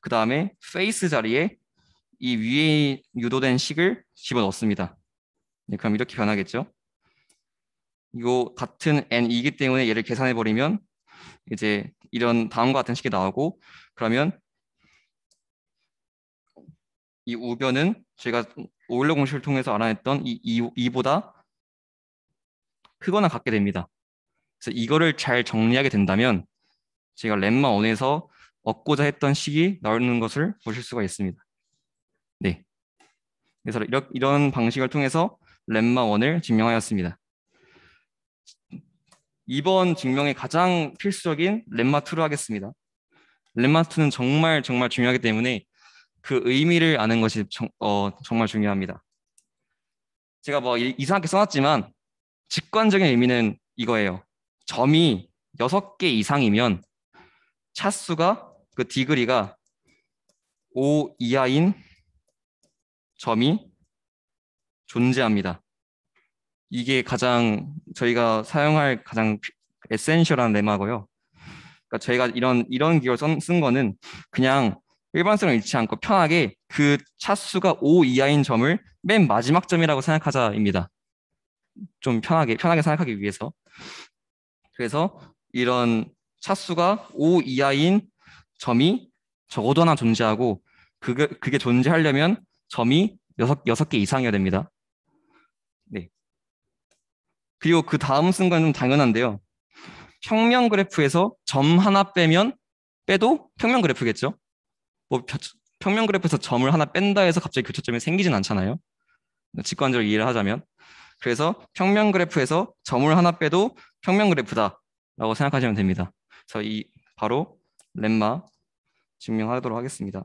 그 다음에 페이스 자리에 이 위에 유도된 식을 집어넣습니다. 네, 그럼 이렇게 변하겠죠. 이거 같은 n이기 때문에 얘를 계산해버리면 이제 이런 다음과 같은 식이 나오고 그러면 이 우변은 제가 오일러 공식을 통해서 알아냈던 이, 이, 보다 크거나 같게 됩니다. 그래서 이거를 잘 정리하게 된다면 제가 램마원에서 얻고자 했던 식이 나오는 것을 보실 수가 있습니다. 네. 그래서 이런 방식을 통해서 램마원을 증명하였습니다. 2번 증명에 가장 필수적인 렘마2로 하겠습니다. 렘마2는 정말 정말 중요하기 때문에 그 의미를 아는 것이 정, 어, 정말 중요합니다. 제가 뭐 이상하게 써놨지만 직관적인 의미는 이거예요. 점이 6개 이상이면 차수가 그 디그리가 5 이하인 점이 존재합니다. 이게 가장 저희가 사용할 가장 에센셜한 레마고요. 그러니까 저희가 이런 이런 기호를 쓴, 거는 그냥 일반성을 잃지 않고 편하게 그 차수가 5 이하인 점을 맨 마지막 점이라고 생각하자입니다. 좀 편하게 편하게 생각하기 위해서. 그래서 이런 차수가 5 이하인 점이 적어도 하나 존재하고 그게, 그게 존재하려면 점이 6, 6개 이상이어야 됩니다. 그리고 그 다음 순간은 당연한데요. 평면 그래프에서 점 하나 빼면 빼도 평면 그래프겠죠. 뭐 평면 그래프에서 점을 하나 뺀다 해서 갑자기 교차점이 그 생기진 않잖아요. 직관적으로 이해를 하자면. 그래서 평면 그래프에서 점을 하나 빼도 평면 그래프다라고 생각하시면 됩니다. 그이 바로 렘마 증명하도록 하겠습니다.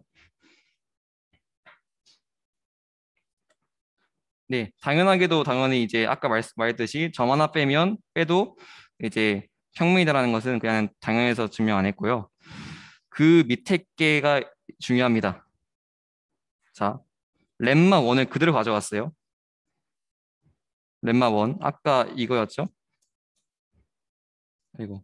네, 당연하게도 당연히 이제 아까 말, 말했듯이 점 하나 빼면 빼도 이제 혁명이다라는 것은 그냥 당연해서 증명 안 했고요. 그 밑에 개가 중요합니다. 자, 렘마 원을 그대로 가져왔어요. 렘마 원 아까 이거였죠? 그리고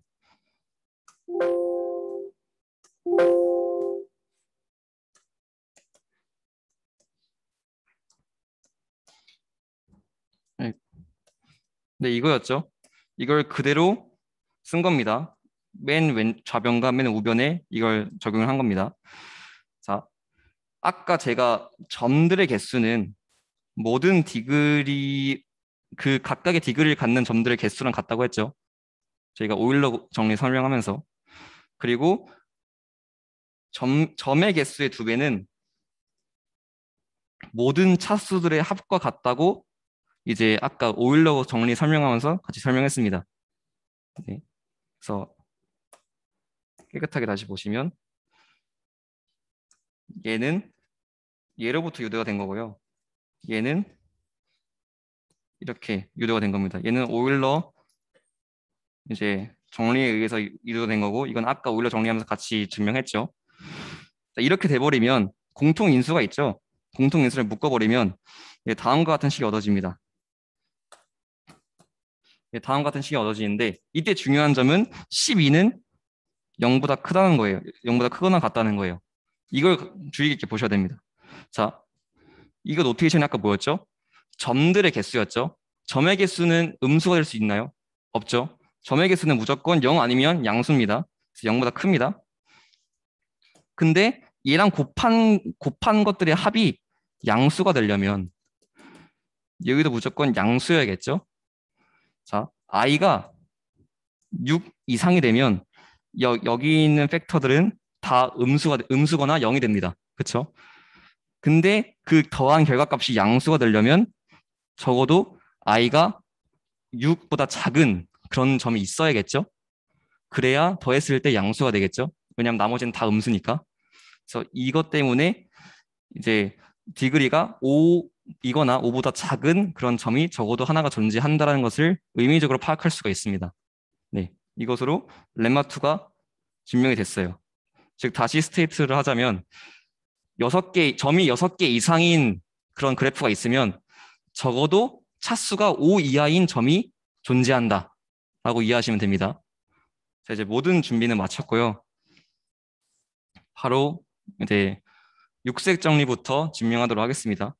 네, 이거였죠. 이걸 그대로 쓴 겁니다. 맨 왼, 좌변과 맨 우변에 이걸 적용을 한 겁니다. 자, 아까 제가 점들의 개수는 모든 디그리 그 각각의 디그리를 갖는 점들의 개수랑 같다고 했죠. 저희가 오일러 정리 설명하면서 그리고 점, 점의 개수의 두 배는 모든 차수들의 합과 같다고 이제 아까 오일러 정리 설명하면서 같이 설명했습니다. 네. 그래서 깨끗하게 다시 보시면 얘는 예로부터 유도가 된 거고요. 얘는 이렇게 유도가 된 겁니다. 얘는 오일러 이제 정리에 의해서 유도된 거고 이건 아까 오일러 정리하면서 같이 증명했죠. 이렇게 돼버리면 공통인수가 있죠. 공통인수를 묶어버리면 예, 다음과 같은 식이 얻어집니다. 예, 다음 같은 식이 얻어지는데 이때 중요한 점은 12는 0보다 크다는 거예요. 0보다 크거나 같다는 거예요. 이걸 주의 깊게 보셔야 됩니다. 자, 이거 노테이션이 아까 뭐였죠? 점들의 개수였죠. 점의 개수는 음수가 될 수 있나요? 없죠. 점의 개수는 무조건 0 아니면 양수입니다. 그래서 0보다 큽니다. 근데 얘랑 곱한 곱한 것들의 합이 양수가 되려면 여기도 무조건 양수여야겠죠. 자, i가 6 이상이 되면 여, 여기 있는 팩터들은 다 음수가 음수거나 0이 됩니다. 그렇죠? 근데 그 더한 결과값이 양수가 되려면 적어도 i가 6보다 작은 그런 점이 있어야겠죠. 그래야 더했을 때 양수가 되겠죠. 왜냐면 나머지는 다 음수니까. 그래서 이것 때문에 이제 디그리가 5 이거나 5보다 작은 그런 점이 적어도 하나가 존재한다는 것을 의미적으로 파악할 수가 있습니다. 네, 이것으로 렘마2가 증명이 됐어요. 즉 다시 스테이트를 하자면 6개, 점이 6개 이상인 그런 그래프가 있으면 적어도 차수가 5 이하인 점이 존재한다 라고 이해하시면 됩니다. 자, 이제 모든 준비는 마쳤고요. 바로 이제 육색 정리부터 증명하도록 하겠습니다.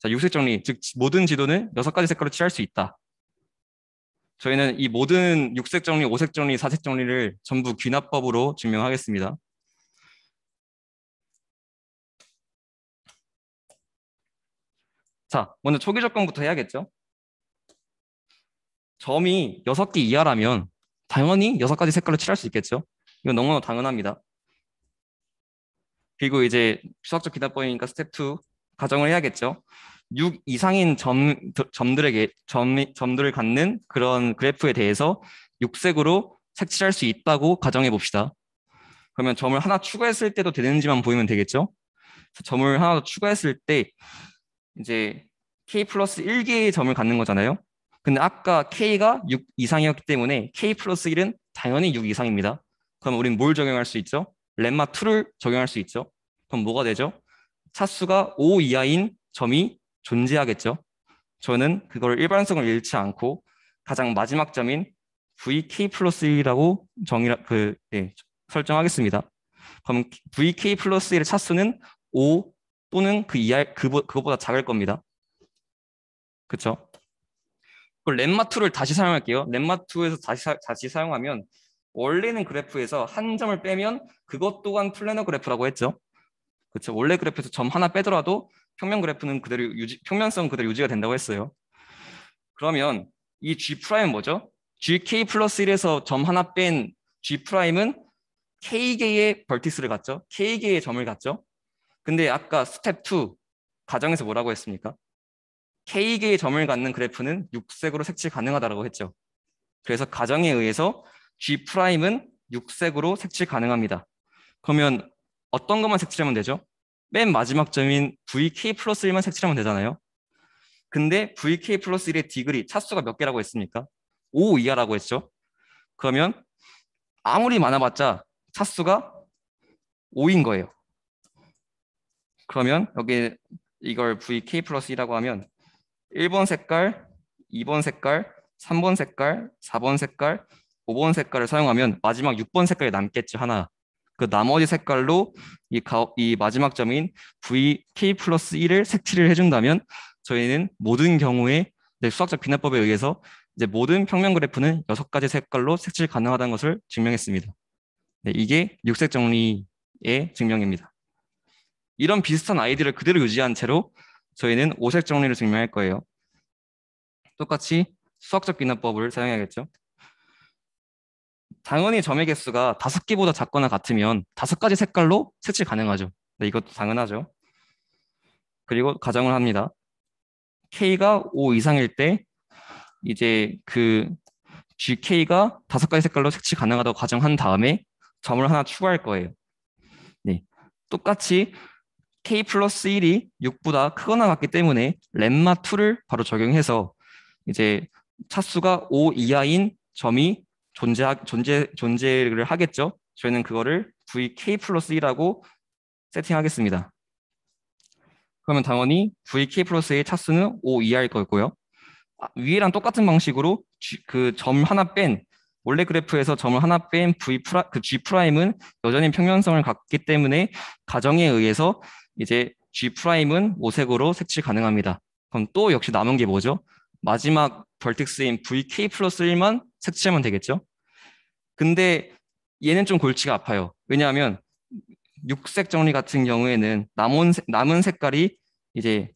자, 육색 정리, 즉 모든 지도는 여섯 가지 색깔로 칠할 수 있다. 저희는 이 모든 육색 정리, 오색 정리, 사색 정리를 전부 귀납법으로 증명하겠습니다. 자, 먼저 초기 조건부터 해야겠죠? 점이 6개 이하라면 당연히 6가지 색깔로 칠할 수 있겠죠? 이건 너무나 당연합니다. 그리고 이제 수학적 기납법이니까 스텝 2, 가정을 해야겠죠. 6 이상인 점, 점들에게, 점, 점들을 갖는 그런 그래프에 대해서 6색으로 색칠할 수 있다고 가정해 봅시다. 그러면 점을 하나 추가했을 때도 되는지만 보이면 되겠죠. 점을 하나 더 추가했을 때 이제 k 플러스 1개의 점을 갖는 거잖아요. 근데 아까 k가 6 이상이었기 때문에 k 플러스 1은 당연히 6 이상입니다. 그럼 우린 뭘 적용할 수 있죠? 렘마 2를 적용할 수 있죠. 그럼 뭐가 되죠? 차수가 5 이하인 점이 존재하겠죠. 저는 그걸 일반성을 잃지 않고 가장 마지막 점인 VK 플러스 1이라고 정의라, 그, 네, 설정하겠습니다. 그럼 VK 플러스 1의 차수는 5 또는 그 이하, 그, 그것보다 작을 겁니다. 그쵸? 그 렘마2를 다시 사용할게요. 렘마2에서 다시, 사, 다시 사용하면 원래는 그래프에서 한 점을 빼면 그것 또한 플래너 그래프라고 했죠. 그렇죠. 원래 그래프에서 점 하나 빼더라도 평면 그래프는 그대로 유지, 평면성 그대로 유지가 된다고 했어요. 그러면 이 G 프라임은 뭐죠? GK 플러스 1에서 점 하나 뺀 G 프라임은 K개의 벌티스를 갖죠. K개의 점을 갖죠. 근데 아까 스텝 2 가정에서 뭐라고 했습니까? K개의 점을 갖는 그래프는 육색으로 색칠 가능하다고 했죠. 그래서 가정에 의해서 G 프라임은 육색으로 색칠 가능합니다. 그러면 어떤 것만 색칠하면 되죠? 맨 마지막 점인 VK 플러스 1만 색칠하면 되잖아요. 근데 VK 플러스 1의 디그리, 차수가 몇 개라고 했습니까? 5 이하라고 했죠. 그러면 아무리 많아봤자 차수가 5인 거예요. 그러면 여기 이걸 VK 플러스 2라고 하면 1번 색깔, 2번 색깔, 3번 색깔, 4번 색깔, 5번 색깔을 사용하면 마지막 6번 색깔이 남겠죠, 하나. 그 나머지 색깔로 이, 가, 이 마지막 점인 VK 플러스 1을 색칠을 해준다면 저희는 모든 경우에 수학적 비난법에 의해서 이제 모든 평면 그래프는 여섯 가지 색깔로 색칠 가능하다는 것을 증명했습니다. 네, 이게 육색 정리의 증명입니다. 이런 비슷한 아이디를 그대로 유지한 채로 저희는 오색 정리를 증명할 거예요. 똑같이 수학적 비난법을 사용해야겠죠. 당연히 점의 개수가 다섯 개보다 작거나 같으면 다섯 가지 색깔로 색칠 가능하죠. 네, 이것도 당연하죠. 그리고 가정을 합니다. K가 5 이상일 때 이제 그 GK가 다섯 가지 색깔로 색칠 가능하다고 가정한 다음에 점을 하나 추가할 거예요. 네. 똑같이 K 플러스 1이 6보다 크거나 같기 때문에 램마 2를 바로 적용해서 이제 차수가 5 이하인 점이 존재 존재 존재를 하겠죠. 저희는 그거를 vk 플러스 1이라고 세팅하겠습니다. 그러면 당연히 vk 플러스의 차수는 5 이하일 거고요. 아, 위에랑 똑같은 방식으로 그 점 하나 뺀 원래 그래프에서 점을 하나 뺀 v 프라, 그 g 프라임은 여전히 평면성을 갖기 때문에 가정에 의해서 이제 g 프라임은 오색으로 색칠 가능합니다. 그럼 또 역시 남은 게 뭐죠? 마지막 벌텍스인 VK 플러스 1만 색칠하면 되겠죠. 근데 얘는 좀 골치가 아파요. 왜냐하면 육색 정리 같은 경우에는 남은, 남은 색깔이 이제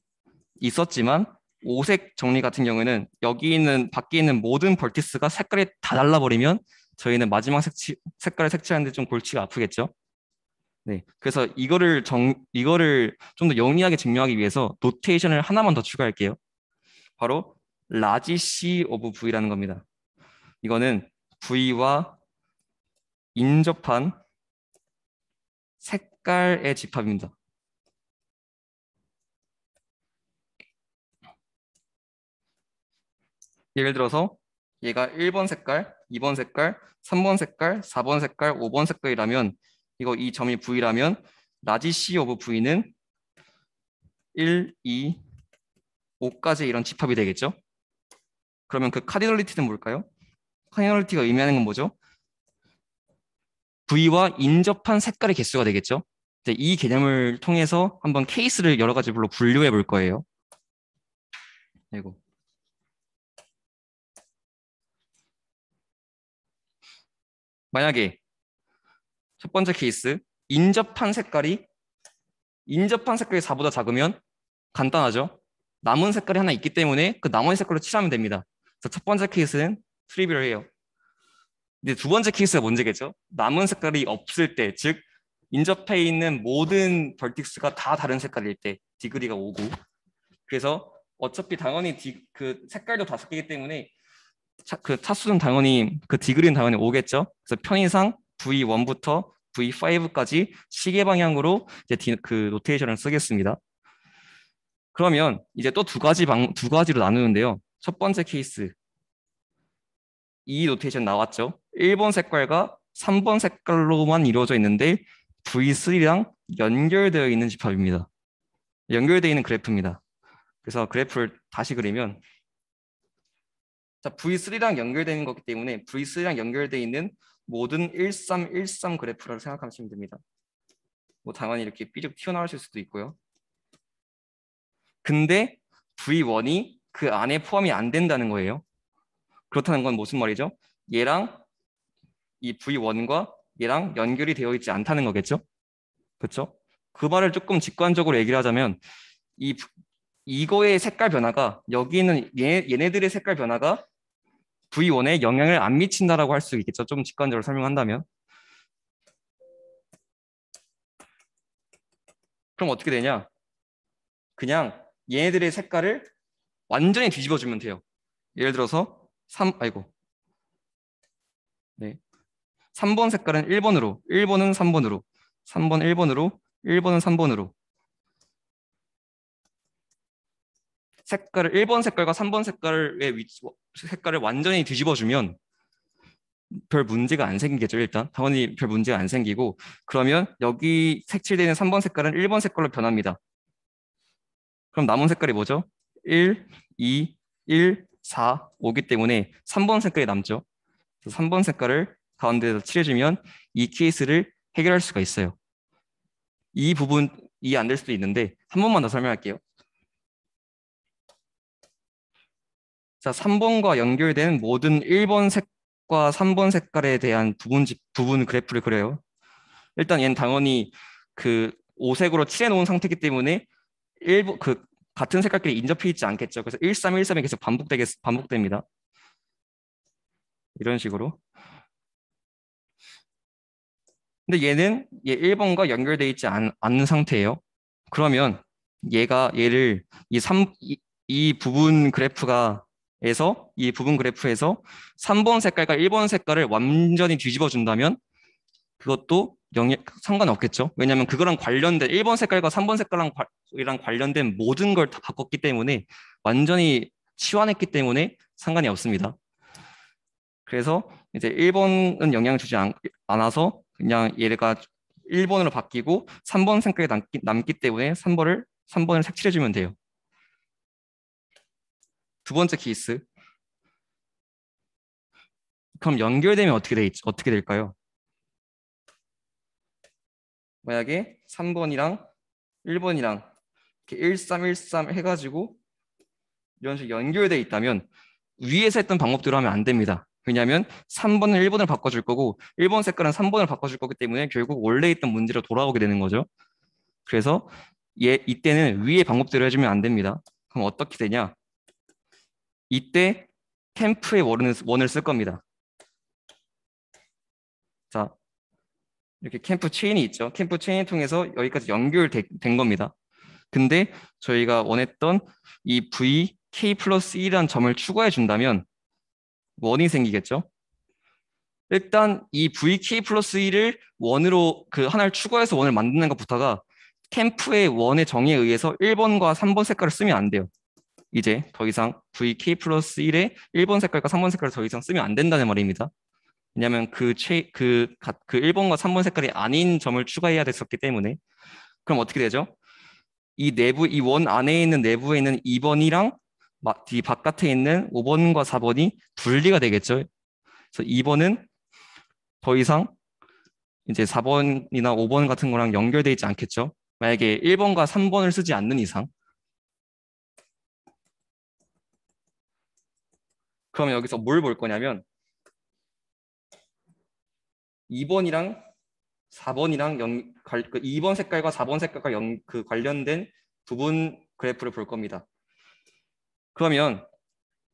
있었지만 오색 정리 같은 경우에는 여기 있는 밖에 있는 모든 벌티스가 색깔이 다 달라버리면 저희는 마지막 색치, 색깔을 색칠하는데 좀 골치가 아프겠죠. 네, 그래서 이거를 정 이거를 좀 더 영리하게 증명하기 위해서 노테이션을 하나만 더 추가할게요. 바로 라지 C 오브 V라는 겁니다. 이거는 V와 인접한 색깔의 집합입니다. 예를 들어서 얘가 1번 색깔, 2번 색깔, 3번 색깔, 4번 색깔, 5번 색깔이라면 이거 이 점이 V라면 라지 C 오브 V는 1, 2, 5까지 이런 집합이 되겠죠? 그러면 그 카디널리티는 뭘까요? 카디널리티가 의미하는 건 뭐죠? v 와 인접한 색깔의 개수가 되겠죠. 이 개념을 통해서 한번 케이스를 여러 가지 불로 분류해 볼 거예요. 이고 만약에 첫 번째 케이스 인접한 색깔이 인접한 색깔이 4보다 작으면 간단하죠. 남은 색깔이 하나 있기 때문에 그 남은 색깔로 칠하면 됩니다. 첫 번째 케이스는 트리뷰를 해요. 이제 두 번째 케이스가 문제겠죠. 남은 색깔이 없을 때, 즉 인접해 있는 모든 벌틱스가 다 다른 색깔일 때 디그리가 오고 그래서 어차피 당연히 디, 그 색깔도 다섯 개이기 때문에 차, 그 차수는 당연히 그 디그리는 당연히 오겠죠. 그래서 편의상 V1부터 V5까지 시계 방향으로 이제 디, 그 노테이션을 쓰겠습니다. 그러면 이제 또 두 가지 방, 두 가지로 나누는데요. 첫 번째 케이스 이 노테이션 나왔죠. 1번 색깔과 3번 색깔로만 이루어져 있는데 V3랑 연결되어 있는 집합입니다. 연결되어 있는 그래프입니다. 그래서 그래프를 다시 그리면 자, V3랑 연결되는 거기 때문에 V3랑 연결되어 있는 모든 1313 그래프라고 생각하시면 됩니다. 뭐 당연히 이렇게 삐죽 튀어나올 수도 있고요. 근데 V1이 그 안에 포함이 안 된다는 거예요. 그렇다는 건 무슨 말이죠? 얘랑 이 V1과 얘랑 연결이 되어 있지 않다는 거겠죠? 그렇죠? 그 말을 조금 직관적으로 얘기를 하자면 이 이거의 색깔 변화가 여기 있는 얘, 얘네들의 색깔 변화가 V1에 영향을 안 미친다라고 할 수 있겠죠. 좀 직관적으로 설명한다면. 그럼 어떻게 되냐? 그냥 얘네들의 색깔을 완전히 뒤집어주면 돼요. 예를 들어서 3 아이고 네 3번 색깔은 1번으로 1번은 3번으로 3번 1번으로 1번은 3번으로 색깔을 1번 색깔과 3번 색깔의 위, 색깔을 완전히 뒤집어주면 별 문제가 안 생기겠죠 일단 당연히 별 문제가 안 생기고 그러면 여기 색칠되는 3번 색깔은 1번 색깔로 변합니다 그럼 남은 색깔이 뭐죠? 1, 2, 1, 4, 5기 때문에 3번 색깔이 남죠. 그래서 3번 색깔을 가운데에서 칠해주면 이 케이스를 해결할 수가 있어요. 이 부분 이해 안 될 수도 있는데 한 번만 더 설명할게요. 자, 3번과 연결된 모든 1번 색과 3번 색깔에 대한 부분, 부분 그래프를 그려요. 일단 얘는 당연히 그5색으로 칠해놓은 상태이기 때문에 1그 같은 색깔끼리 인접해 있지 않겠죠. 그래서 1313이 계속 반복되겠, 반복됩니다. 이런 식으로. 근데 얘는 얘 1번과 연결되어 있지 않, 않은 상태예요. 그러면 얘가 얘를 이, 3, 이, 이 부분 그래프가 에서 이 부분 그래프에서 3번 색깔과 1번 색깔을 완전히 뒤집어 준다면 그것도 영역, 상관없겠죠. 왜냐하면 그거랑 관련된 1번 색깔과 3번 색깔 이랑 관련된 모든 걸 다 바꿨기 때문에 완전히 치환했기 때문에 상관이 없습니다. 그래서 이제 1번은 영향을 주지 않, 아서 그냥 얘가 1번으로 바뀌고 3번 색깔이 남기, 남기 때문에 3번을 3번을 색칠해 주면 돼요. 두 번째 케이스. 그럼 연결되면 어떻게 돼 어떻게 될까요? 만약에 3번이랑 1번이랑 이렇게 1313 해가지고 이런 식으로 연결돼 있다면 위에서 했던 방법대로 하면 안 됩니다. 왜냐하면 3번은 1번을 바꿔줄 거고 1번 색깔은 3번을 바꿔줄 거기 때문에 결국 원래 있던 문제로 돌아오게 되는 거죠. 그래서 얘, 이때는 위의 방법대로 해주면 안 됩니다. 그럼 어떻게 되냐? 이때 캠프의 원을, 원을 쓸 겁니다. 자, 이렇게 캠프 체인이 있죠. 캠프 체인 을 통해서 여기까지 연결된 겁니다. 근데 저희가 원했던 이 V K 플러스 1이라는 점을 추가해 준다면 원이 생기겠죠. 일단 이 VK 플러스 1을 원으로 그 하나를 추가해서 원을 만드는 것부터가 캠프의 원의 정의에 의해서 1번과 3번 색깔을 쓰면 안 돼요. 이제 더 이상 VK 플러스 1에 1번 색깔과 3번 색깔을 더 이상 쓰면 안 된다는 말입니다. 왜냐하면 그, 최, 그, 그 1번과 3번 색깔이 아닌 점을 추가해야 됐었기 때문에 그럼 어떻게 되죠? 이 내부, 이 원 안에 있는 내부에 있는 2번이랑 이 바깥에 있는 5번과 4번이 분리가 되겠죠. 그래서 2번은 더 이상 이제 4번이나 5번 같은 거랑 연결돼 있지 않겠죠. 만약에 1번과 3번을 쓰지 않는 이상. 그러면 여기서 뭘 볼 거냐면 2번이랑 4번이랑 연, 그 2번 색깔과 4번 색깔과 연, 그 관련된 부분 그래프를 볼 겁니다. 그러면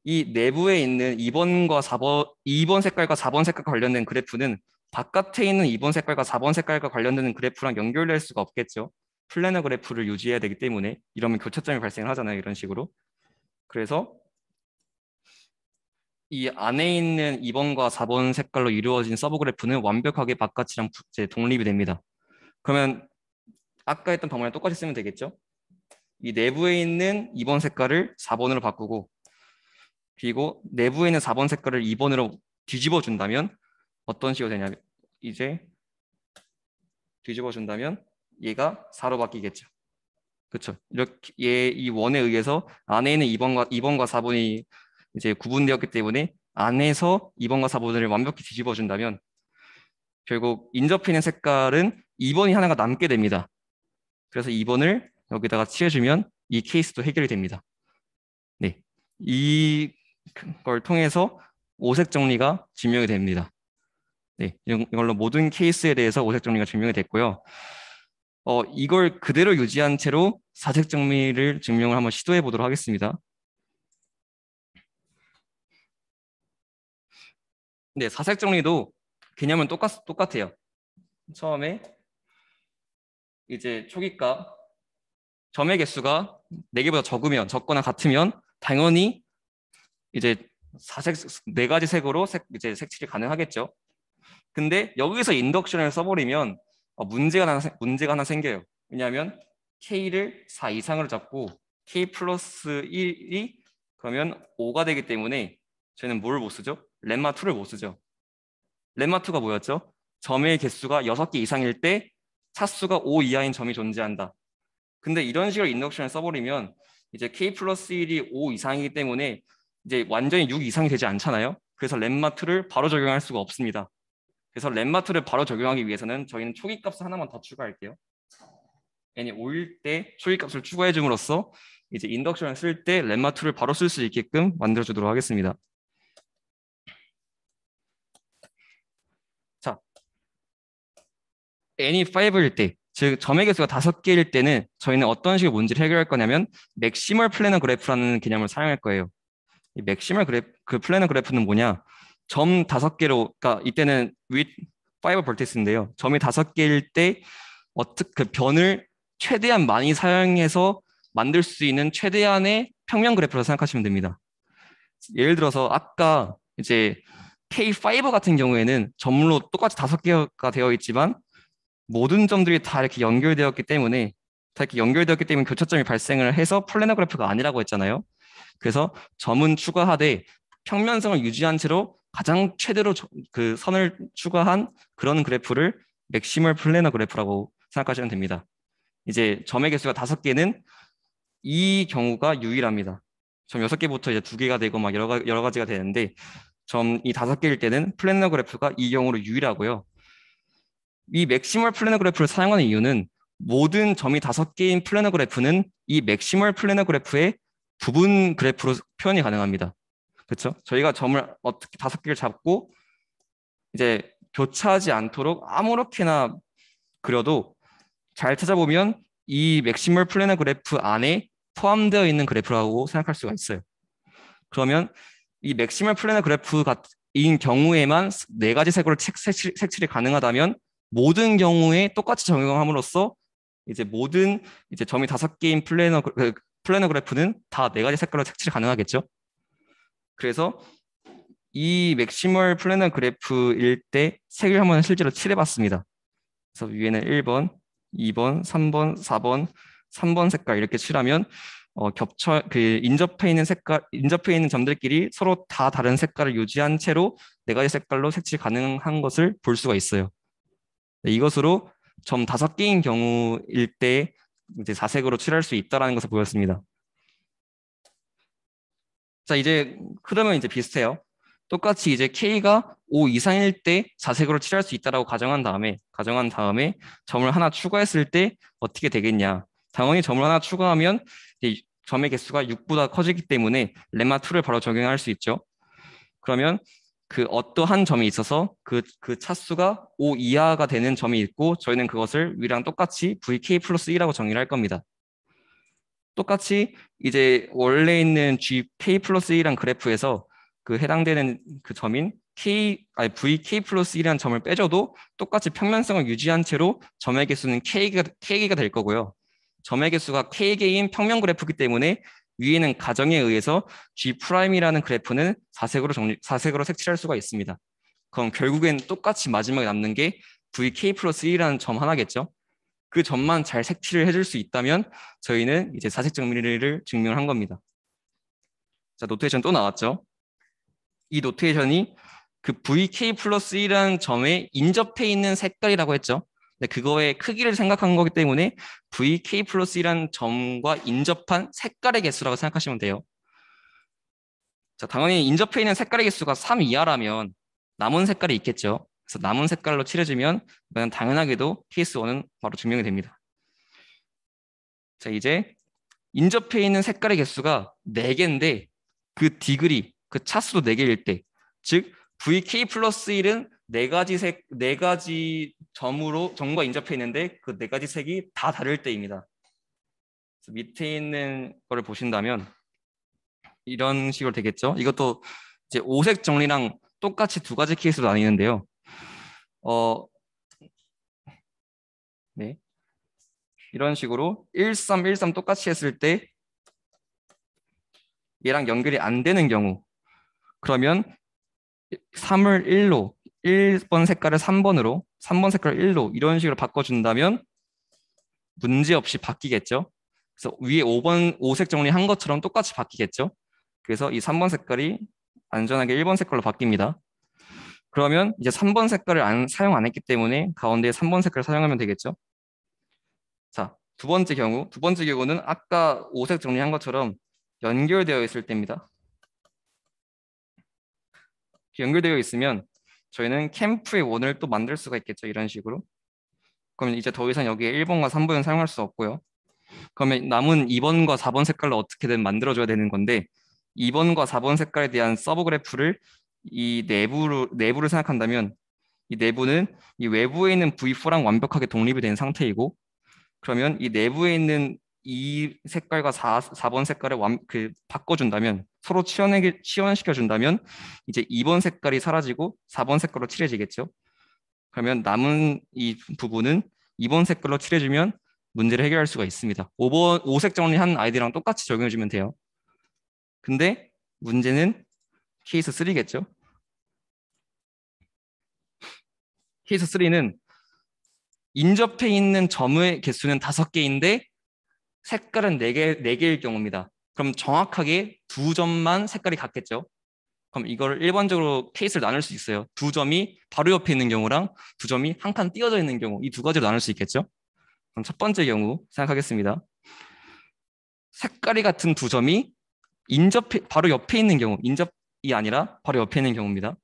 이 내부에 있는 2번과 4번, 2번 색깔과 4번 색깔과 관련된 그래프는 바깥에 있는 2번 색깔과 4번 색깔과 관련되는 그래프랑 연결될 수가 없겠죠. 플래너 그래프를 유지해야 되기 때문에 이러면 교차점이 발생하잖아요. 이런 식으로. 그래서 이 안에 있는 2번과 4번 색깔로 이루어진 서브 그래프는 완벽하게 바깥이랑 이제 독립이 됩니다. 그러면 아까 했던 방법이랑 똑같이 쓰면 되겠죠? 이 내부에 있는 2번 색깔을 4번으로 바꾸고 그리고 내부에 있는 4번 색깔을 2번으로 뒤집어 준다면 어떤 식으로 되냐면 이제 뒤집어 준다면 얘가 4로 바뀌겠죠. 그렇죠. 이렇게 얘 이 원에 의해서 안에 있는 2번과 2번과 4번이 이제 구분되었기 때문에 안에서 2번과 4번을 완벽히 뒤집어 준다면 결국 인접해 색깔은 2번이 하나가 남게 됩니다. 그래서 2번을 여기다가 칠해주면 이 케이스도 해결이 됩니다. 네, 이 걸 통해서 오색 정리가 증명이 됩니다. 네, 이걸로 모든 케이스에 대해서 오색 정리가 증명이 됐고요. 어, 이걸 그대로 유지한 채로 사색 정리를 증명을 한번 시도해 보도록 하겠습니다. 근 네, 사색 정리도 개념은 똑같, 똑같아요. 처음에 이제 초기값 점의 개수가 4개보다 적으면 적거나 같으면 당연히 이제 사색 네 가지 색으로 색, 이제 색칠이 가능하겠죠. 근데 여기서 인덕션을 써버리면 어, 문제가 하나, 문제가 하나 생겨요. 왜냐하면 K를 4 이상으로 잡고 K 플러스 1이 그러면 5가 되기 때문에 저희는 뭘 못 쓰죠? 렘마 2를 못 쓰죠. 렘마 2가 뭐였죠? 점의 개수가 6개 이상일 때 차수가 5 이하인 점이 존재한다. 근데 이런 식으로 인덕션을 써버리면 이제 k 플러스 1이 5 이상이기 때문에 이제 완전히 6 이상이 되지 않잖아요. 그래서 렘마트를 바로 적용할 수가 없습니다. 그래서 렘마트를 바로 적용하기 위해서는 저희는 초기 값을 하나만 더 추가할게요. n이 5일 때 초기 값을 추가해 줌으로써 이제 인덕션을 쓸때 렘마트를 바로 쓸 수 있게끔 만들어 주도록 하겠습니다. n이 5일 e 때, 즉점의개수가 다섯 개일 때는 저희는 어떤 식의 문제를 해결할 거냐면 맥시멀 플래너 그래프라는 개념을 사용할 거예요. 이 맥시멀 그래프, 그 플래너 그래프는 뭐냐? 점 다섯 개로, 그러니까 이때는 with 파이버 볼텍스인데요. 점이 다섯 개일 때 어떻게 그 변을 최대한 많이 사용해서 만들 수 있는 최대한의 평면 그래프라고 생각하시면 됩니다. 예를 들어서 아까 이제 K5 같은 경우에는 점로 으 똑같이 다섯 개가 되어 있지만 모든 점들이 다 이렇게 연결되었기 때문에 다 이렇게 연결되었기 때문에 교차점이 발생을 해서 플래너 그래프가 아니라고 했잖아요. 그래서 점은 추가하되 평면성을 유지한 채로 가장 최대로 그 선을 추가한 그런 그래프를 맥시멀 플래너 그래프라고 생각하시면 됩니다. 이제 점의 개수가 다섯 개는 이 경우가 유일합니다. 점 여섯 개부터 이제 두 개가 되고 막 여러, 여러 가지가 되는데 점 이 다섯 개일 때는 플래너 그래프가 이 경우로 유일하고요. 이 맥시멀 플래너 그래프를 사용하는 이유는 모든 점이 다섯 개인 플래너 그래프는 이 맥시멀 플래너 그래프의 부분 그래프로 표현이 가능합니다. 그렇죠? 저희가 점을 어떻게 다섯 개를 잡고 이제 교차하지 않도록 아무렇게나 그려도 잘 찾아보면 이 맥시멀 플래너 그래프 안에 포함되어 있는 그래프라고 생각할 수가 있어요. 그러면 이 맥시멀 플래너 그래프인 경우에만 네 가지 색으로 색칠이 가능하다면 모든 경우에 똑같이 적용함으로써 이제 모든 이제 점이 다섯 개인 플래너 그, 플래너 그래프는 다 네 가지 색깔로 색칠이 가능하겠죠. 그래서 이 맥시멀 플래너 그래프일 때 색을 한번 실제로 칠해봤습니다. 그래서 위에는 1번, 2번, 3번, 4번, 3번 색깔 이렇게 칠하면 어, 겹쳐 그 인접해 있는 색깔 인접해 있는 점들끼리 서로 다 다른 색깔을 유지한 채로 네 가지 색깔로 색칠 가능한 것을 볼 수가 있어요. 네, 이것으로 점 다섯 개인 경우일 때 이제 자색으로 칠할 수 있다라는 것을 보였습니다. 자 이제 그러면 이제 비슷해요. 똑같이 이제 k가 5 이상일 때 자색으로 칠할 수 있다라고 가정한 다음에 가정한 다음에 점을 하나 추가했을 때 어떻게 되겠냐? 당연히 점을 하나 추가하면 점의 개수가 6보다 커지기 때문에 레마 2를 바로 적용할 수 있죠. 그러면 그 어떠한 점이 있어서 그, 그 차수가 5 이하가 되는 점이 있고 저희는 그것을 위랑 똑같이 vk 플러스 1이라고 정의를 할 겁니다. 똑같이 이제 원래 있는 gk 플러스 1이란 그래프에서 그 해당되는 그 점인 k 아니 vk 플러스 1이라 점을 빼줘도 똑같이 평면성을 유지한 채로 점의 개수는 k가, k가 될 거고요. 점의 개수가 k개인 평면 그래프이기 때문에 위에는 가정에 의해서 G'이라는 그래프는 4색으로 정리, 4색으로 색칠할 수가 있습니다. 그럼 결국엔 똑같이 마지막에 남는 게 VK 플러스 1이라는 점 하나겠죠. 그 점만 잘 색칠을 해줄 수 있다면 저희는 이제 사색 정밀를증명한 겁니다. 자, 노테이션 또 나왔죠. 이 노테이션이 그 VK 플러스 1이라는 점에 인접해 있는 색깔이라고 했죠. 근데 그거의 크기를 생각한 거기 때문에 VK 플러스 1한 점과 인접한 색깔의 개수라고 생각하시면 돼요. 자, 당연히 인접해 있는 색깔의 개수가 3 이하라면 남은 색깔이 있겠죠. 그래서 남은 색깔로 칠해주면 당연하게도 케이스 1은 바로 증명이 됩니다. 자, 이제 인접해 있는 색깔의 개수가 4개인데 그 디그리, 그 차수도 4개일 때, 즉 VK 플러스 1은 네 가지 색, 네 가지 점으로 점과 인접해 있는데 그 네 가지 색이 다 다를 때입니다. 밑에 있는 거를 보신다면 이런 식으로 되겠죠. 이것도 이제 오색 정리랑 똑같이 두 가지 케이스로 나뉘는데요. 어, 네. 이런 식으로 1313 13 똑같이 했을 때 얘랑 연결이 안 되는 경우 그러면 3을 1로 1번 색깔을 3번으로, 3번 색깔을 1로 이런 식으로 바꿔준다면 문제없이 바뀌겠죠. 그래서 위에 5번 오색 정리한 것처럼 똑같이 바뀌겠죠. 그래서 이 3번 색깔이 안전하게 1번 색깔로 바뀝니다. 그러면 이제 3번 색깔을 안, 사용 안 했기 때문에 가운데 3번 색깔을 사용하면 되겠죠. 자, 두 번째 경우, 두 번째 경우는 아까 오색 정리한 것처럼 연결되어 있을 때입니다. 연결되어 있으면 저희는 캠프의 원을 또 만들 수가 있겠죠. 이런 식으로. 그러면 이제 더 이상 여기에 1번과 3번은 사용할 수 없고요. 그러면 남은 2번과 4번 색깔로 어떻게든 만들어줘야 되는 건데 2번과 4번 색깔에 대한 서브 그래프를 이 내부로, 내부를 생각한다면 이 내부는 이 외부에 있는 V4랑 완벽하게 독립이 된 상태이고 그러면 이 내부에 있는 이 색깔과 4, 4번 색깔을 완, 그 바꿔준다면 서로 치환해, 치환시켜준다면 이제 2번 색깔이 사라지고 4번 색깔로 칠해지겠죠. 그러면 남은 이 부분은 2번 색깔로 칠해주면 문제를 해결할 수가 있습니다. 5번, 5색 정리한 아이디랑 똑같이 적용해주면 돼요. 근데 문제는 케이스 3겠죠. 케이스 3는 인접해 있는 점의 개수는 5개인데 색깔은 4개, 4개일 경우입니다. 그럼 정확하게 두 점만 색깔이 같겠죠. 그럼 이걸 일반적으로 케이스를 나눌 수 있어요. 두 점이 바로 옆에 있는 경우랑 두 점이 한 칸 띄어져 있는 경우 이 두 가지로 나눌 수 있겠죠. 그럼 첫 번째 경우 생각하겠습니다. 색깔이 같은 두 점이 인접 바로 옆에 있는 경우 인접이 아니라 바로 옆에 있는 경우입니다.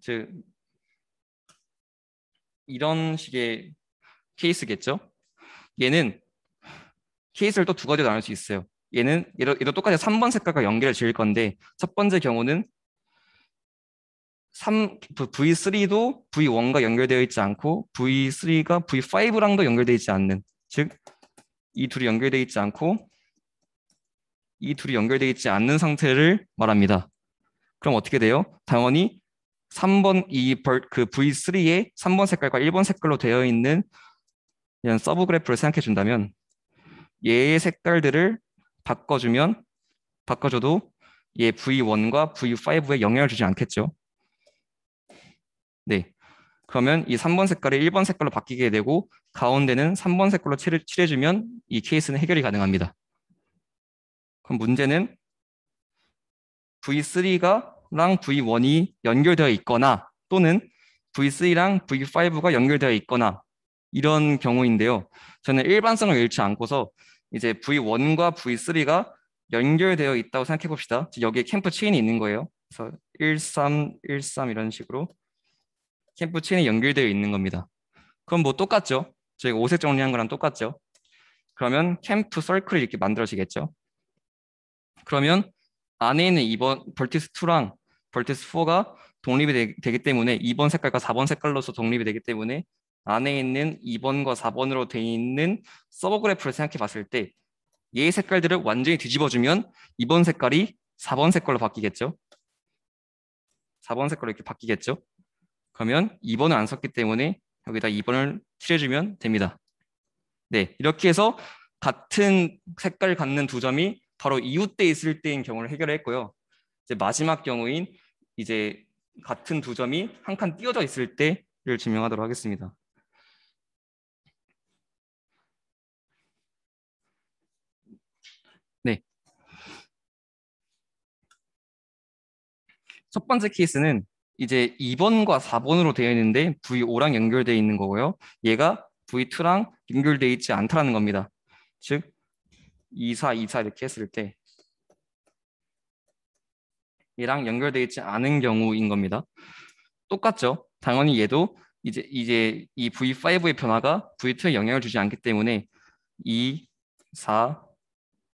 즉 이런 식의 케이스겠죠. 얘는 케이스를 또 두 가지로 나눌 수 있어요. 얘는 얘도, 얘도 똑같이 3번 색깔과 연결을 지을 건데 첫 번째 경우는 3, V3도 V1과 연결되어 있지 않고 V3가 V5랑도 연결되어 있지 않는 즉 이 둘이 연결되어 있지 않고 이 둘이 연결되어 있지 않는 상태를 말합니다. 그럼 어떻게 돼요? 당연히 3번 이 그 V3의 3번 색깔과 1번 색깔로 되어 있는 이런 서브 그래프를 생각해 준다면 얘의 색깔들을 바꿔주면 바꿔줘도 얘 V1과 V5에 영향을 주지 않겠죠. 네. 그러면 이 3번 색깔이 1번 색깔로 바뀌게 되고 가운데는 3번 색깔로 칠해주면 이 케이스는 해결이 가능합니다. 그럼 문제는 V3랑 가 V1이 연결되어 있거나 또는 V3랑 V5가 연결되어 있거나 이런 경우인데요. 저는 일반성을 잃지 않고서 이제 V1과 V3가 연결되어 있다고 생각해 봅시다. 여기에 캠프 체인이 있는 거예요. 그래서 13, 13 이런 식으로 캠프 체인이 연결되어 있는 겁니다. 그럼 뭐 똑같죠? 저희가 오색 정리한 거랑 똑같죠? 그러면 캠프 서클이 이렇게 만들어지겠죠. 그러면 안에 있는 2번 벌티스2랑 벌티스4가 독립이 되, 기 때문에 2번 색깔과 4번 색깔로서 독립이 되기 때문에 안에 있는 2번과 4번으로 돼 있는 서버 그래프를 생각해 봤을 때 얘의 색깔들을 완전히 뒤집어주면 2번 색깔이 4번 색깔로 바뀌겠죠. 4번 색깔로 이렇게 바뀌겠죠. 그러면 2번을 안 썼기 때문에 여기다 2번을 칠해주면 됩니다. 네, 이렇게 해서 같은 색깔 갖는 두 점이 바로 이웃돼 있을 때인 경우를 해결했고요. 이제 마지막 경우인 이제 같은 두 점이 한 칸 띄어져 있을 때를 증명하도록 하겠습니다. 첫 번째 케이스는 이제 2번과 4번으로 되어 있는데 V5랑 연결되어 있는 거고요. 얘가 V2랑 연결되어 있지 않다라는 겁니다. 즉 24, 24 이렇게 했을 때 얘랑 연결되어 있지 않은 경우인 겁니다. 똑같죠. 당연히 얘도 이제 이제 이 V5의 변화가 V2에 영향을 주지 않기 때문에 2, 4,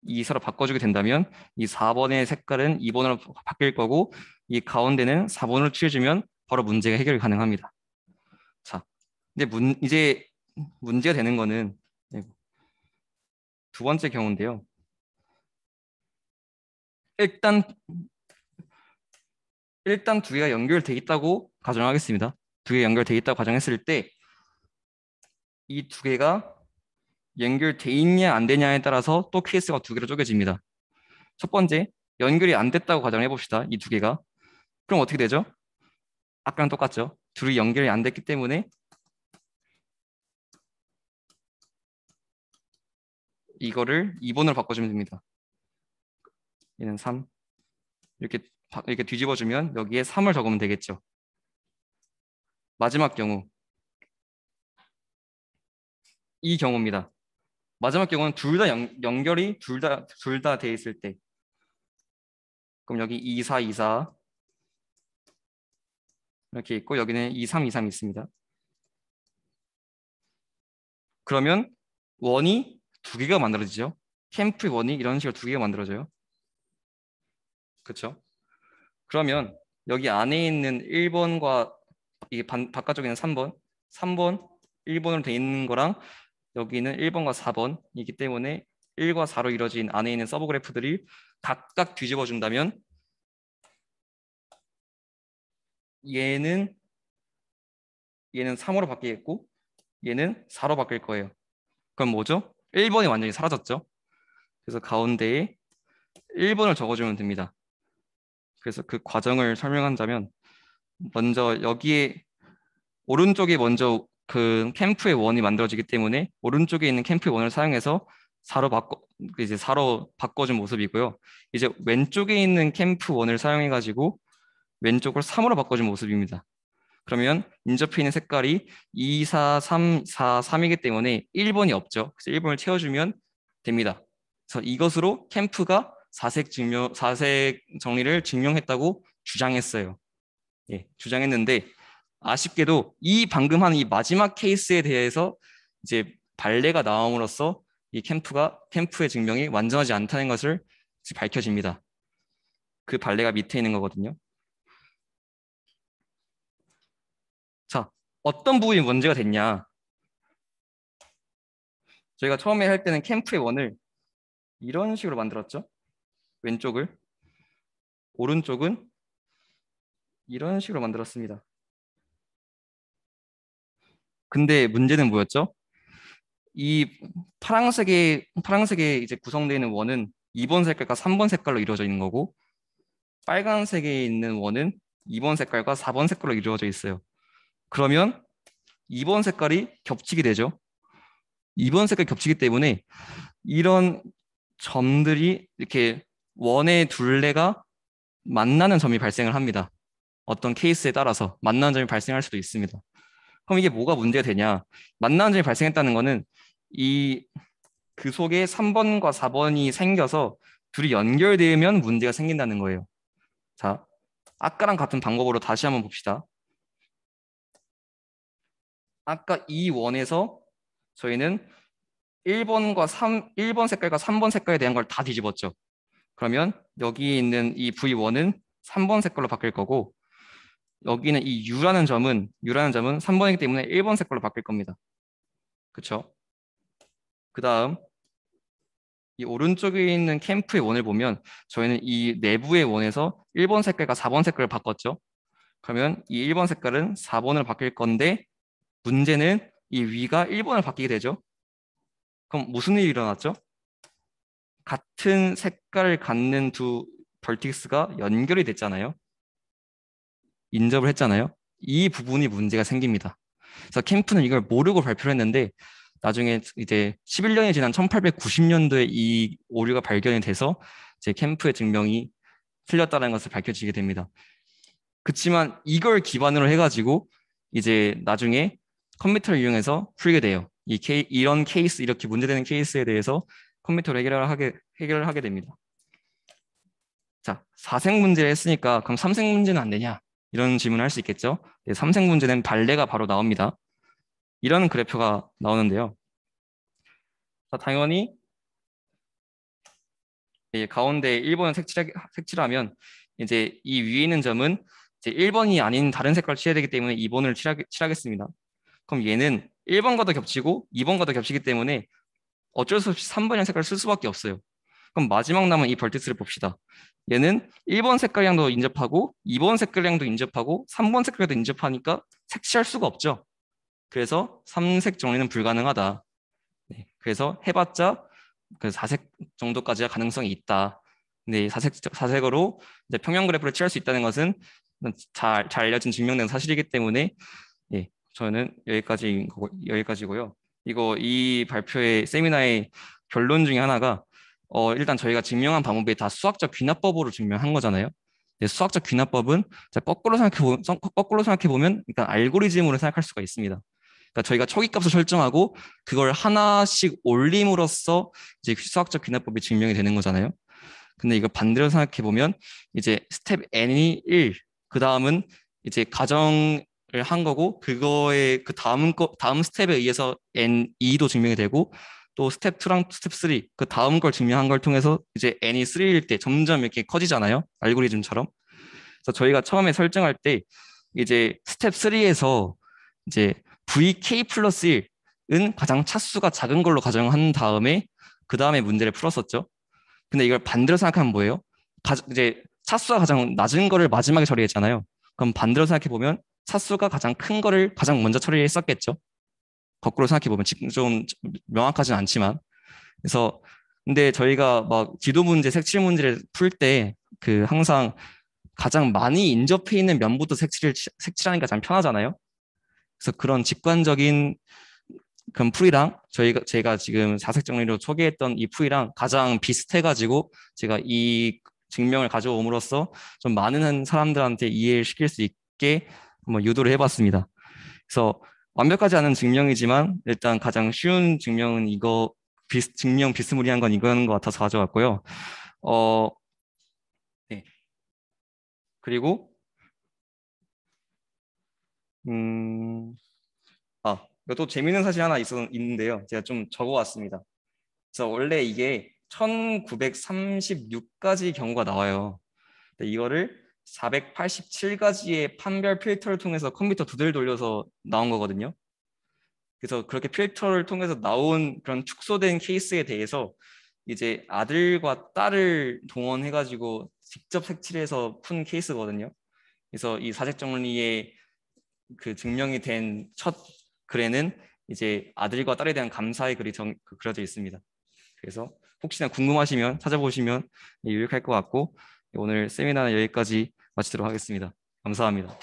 2사로 바꿔주게 된다면 이 4번의 색깔은 2번으로 바뀔 거고 이 가운데는 4번으로 칠해주면 바로 문제가 해결 가능합니다. 자, 이제, 문, 이제 문제가 되는 거는 네, 두 번째 경우인데요. 일단 일단 두 개가 연결돼 있다고 가정하겠습니다. 두 개 연결돼 있다고 가정했을 때 이 두 개가 연결돼 있냐 안 되냐에 따라서 또 케이스가 두 개로 쪼개집니다. 첫 번째, 연결이 안 됐다고 가정해 봅시다. 이 두 개가. 그럼 어떻게 되죠? 아까랑 똑같죠. 둘이 연결이 안 됐기 때문에 이거를 2번으로 바꿔주면 됩니다. 얘는 3. 이렇게 이렇게 뒤집어주면 여기에 3을 적으면 되겠죠. 마지막 경우. 이 경우입니다. 마지막 경우는 둘 다 연결이 둘 다 둘 다 돼 있을 때. 그럼 여기 2424 이렇게 있고 여기는 2323 있습니다. 그러면 원이 두 개가 만들어지죠. 캠프 원이 이런 식으로 두 개가 만들어져요. 그렇죠? 그러면 여기 안에 있는 1번과 이 바깥쪽에 있는 3번, 3번, 1번으로 돼 있는 거랑 여기는 1번과 4번이기 때문에 1과 4로 이루어진 안에 있는 서브 그래프들이 각각 뒤집어 준다면 얘는 얘는 3으로 바뀌겠고 얘는 4로 바뀔 거예요. 그럼 뭐죠? 1번이 완전히 사라졌죠. 그래서 가운데에 1번을 적어주면 됩니다. 그래서 그 과정을 설명한다면 먼저 여기에 오른쪽에 먼저 그 캠프의 원이 만들어지기 때문에 오른쪽에 있는 캠프의 원을 사용해서 4로 바꿔 이제 4로 바꿔준 모습이고요. 이제 왼쪽에 있는 캠프 원을 사용해 가지고 왼쪽을 3으로 바꿔준 모습입니다. 그러면 인접해 있는 색깔이 2, 4, 3, 4, 3이기 때문에 1번이 없죠. 그래서 1번을 채워주면 됩니다. 그래서 이것으로 캠프가 사색 증명, 사색 정리를 증명했다고 주장했어요. 예, 주장했는데 아쉽게도 이 방금 한 이 마지막 케이스에 대해서 이제 발레가 나옴으로써 이 캠프가 캠프의 증명이 완전하지 않다는 것을 밝혀집니다. 그 발레가 밑에 있는 거거든요. 자, 어떤 부분이 문제가 됐냐? 저희가 처음에 할 때는 캠프의 원을 이런 식으로 만들었죠. 왼쪽을 오른쪽은 이런 식으로 만들었습니다. 근데 문제는 뭐였죠? 이 파랑색의 파랑색의 이제 구성되어 있는 원은 2번 색깔과 3번 색깔로 이루어져 있는 거고 빨간색에 있는 원은 2번 색깔과 4번 색깔로 이루어져 있어요. 그러면 2번 색깔이 겹치게 되죠. 2번 색깔이 겹치기 때문에 이런 점들이 이렇게 원의 둘레가 만나는 점이 발생을 합니다. 어떤 케이스에 따라서 만나는 점이 발생할 수도 있습니다. 그럼 이게 뭐가 문제가 되냐? 만나는 점이 발생했다는 거는 이 그 속에 3번과 4번이 생겨서 둘이 연결되면 문제가 생긴다는 거예요. 자, 아까랑 같은 방법으로 다시 한번 봅시다. 아까 이원에서 저희는 1번과 3, 1번 색깔과 3번 색깔에 대한 걸 다 뒤집었죠. 그러면 여기에 있는 이 V1은 3번 색깔로 바뀔 거고 여기는 이 U라는 점은 U라는 점은 3번이기 때문에 1번 색깔로 바뀔 겁니다. 그렇죠? 그 다음 이 오른쪽에 있는 캠프의 원을 보면 저희는 이 내부의 원에서 1번 색깔과 4번 색깔을 바꿨죠. 그러면 이 1번 색깔은 4번을 바뀔 건데 문제는 이 위가 1번을 바뀌게 되죠. 그럼 무슨 일이 일어났죠? 같은 색깔을 갖는 두 벌틱스가 연결이 됐잖아요. 인접을 했잖아요. 이 부분이 문제가 생깁니다. 그래서 캠프는 이걸 모르고 발표를 했는데 나중에 이제 11년이 지난 1890년도에 이 오류가 발견이 돼서 제 캠프의 증명이 틀렸다는 것을 밝혀지게 됩니다. 그렇지만 이걸 기반으로 해가지고 이제 나중에 컴퓨터를 이용해서 풀게 돼요. 이 케이, 이런 케이스 이렇게 문제되는 케이스에 대해서 컴퓨터로 해결을 하게 해결을 하게 됩니다. 자, 4생 문제를 했으니까 그럼 3생 문제는 안 되냐? 이런 질문을 할 수 있겠죠. 예, 삼색 문제는 발레가 바로 나옵니다. 이런 그래프가 나오는데요. 자, 당연히 가운데 1번을 색칠, 하면 이제 이 위에 있는 점은 이제 1번이 아닌 다른 색깔을 칠해야 되기 때문에 2번을 칠하겠, 습니다 그럼 얘는 1번과도 겹치고 2번과도 겹치기 때문에 어쩔 수 없이 3번의 색깔을 쓸 수밖에 없어요. 그럼 마지막 남은 이벌티스를 봅시다. 얘는 1번 색깔량도 인접하고 2번 색깔량도 인접하고 3번 색깔도 인접하니까 색칠할 수가 없죠. 그래서 3색 정리는 불가능하다. 네, 그래서 해봤자 그 4색 정도까지가 가능성이 있다. 근데 4색, 4색으로 이제 평형 그래프를 칠할 수 있다는 것은 잘, 잘 알려진 증명된 사실이기 때문에 예, 저는 여기까지 여기까지고요. 이거 이 발표의 세미나의 결론 중에 하나가 어, 일단 저희가 증명한 방법이 다 수학적 귀납법으로 증명한 거잖아요. 네, 수학적 귀납법은 거꾸로 생각해 보면, 거꾸로 생각해 보면 일단 알고리즘으로 생각할 수가 있습니다. 그러니까 저희가 초기값을 설정하고 그걸 하나씩 올림으로써 이제 수학적 귀납법이 증명이 되는 거잖아요. 근데 이거 반대로 생각해 보면 이제 스텝 n이 1, 그 다음은 이제 가정을 한 거고 그거에그 다음 거 다음 스텝에 의해서 n 2도 증명이 되고 또 스텝 2랑 스텝 3, 그 다음 걸 증명한 걸 통해서 이제 n이 3일 때 점점 이렇게 커지잖아요. 알고리즘처럼. 그래서 저희가 처음에 설정할 때 이제 스텝 3에서 이제 vk 플러스 1은 가장 차수가 작은 걸로 가정한 다음에 그 다음에 문제를 풀었었죠. 근데 이걸 반대로 생각하면 뭐예요? 가, 이제 차수가 가장 낮은 거를 마지막에 처리했잖아요. 그럼 반대로 생각해 보면 차수가 가장 큰 거를 가장 먼저 처리했었겠죠. 거꾸로 생각해 보면 좀 명확하진 않지만 그래서 근데 저희가 막 지도 문제, 색칠 문제를 풀 때 그 항상 가장 많이 인접해 있는 면부터 색칠을 색칠하는 게 가장 편하잖아요. 그래서 그런 직관적인 그런 풀이랑 저희가 제가 지금 자색 정리로 소개했던 이 풀이랑 가장 비슷해가지고 제가 이 증명을 가져옴으로써 좀 많은 사람들한테 이해를 시킬 수 있게 한번 유도를 해봤습니다. 그래서 완벽하지 않은 증명이지만 일단 가장 쉬운 증명은 이거 비스, 증명 비스무리한 건이거는것 같아서 가져왔고요. 어, 네. 그리고 음, 아, 또 재밌는 사실 하나 있, 있는데요. 제가 좀 적어왔습니다. 그래서 원래 이게 1936까지 경우가 나와요. 이거를 487가지의 판별 필터를 통해서 컴퓨터 두 대를 돌려서 나온 거거든요. 그래서 그렇게 필터를 통해서 나온 그런 축소된 케이스에 대해서 이제 아들과 딸을 동원해가지고 직접 색칠해서 푼 케이스거든요. 그래서 이 사색 정리의 그 증명이 된 첫 글에는 이제 아들과 딸에 대한 감사의 글이 정, 그 그려져 있습니다. 그래서 혹시나 궁금하시면 찾아보시면 네, 유익할 것 같고 오늘 세미나는 여기까지 마치도록 하겠습니다. 감사합니다.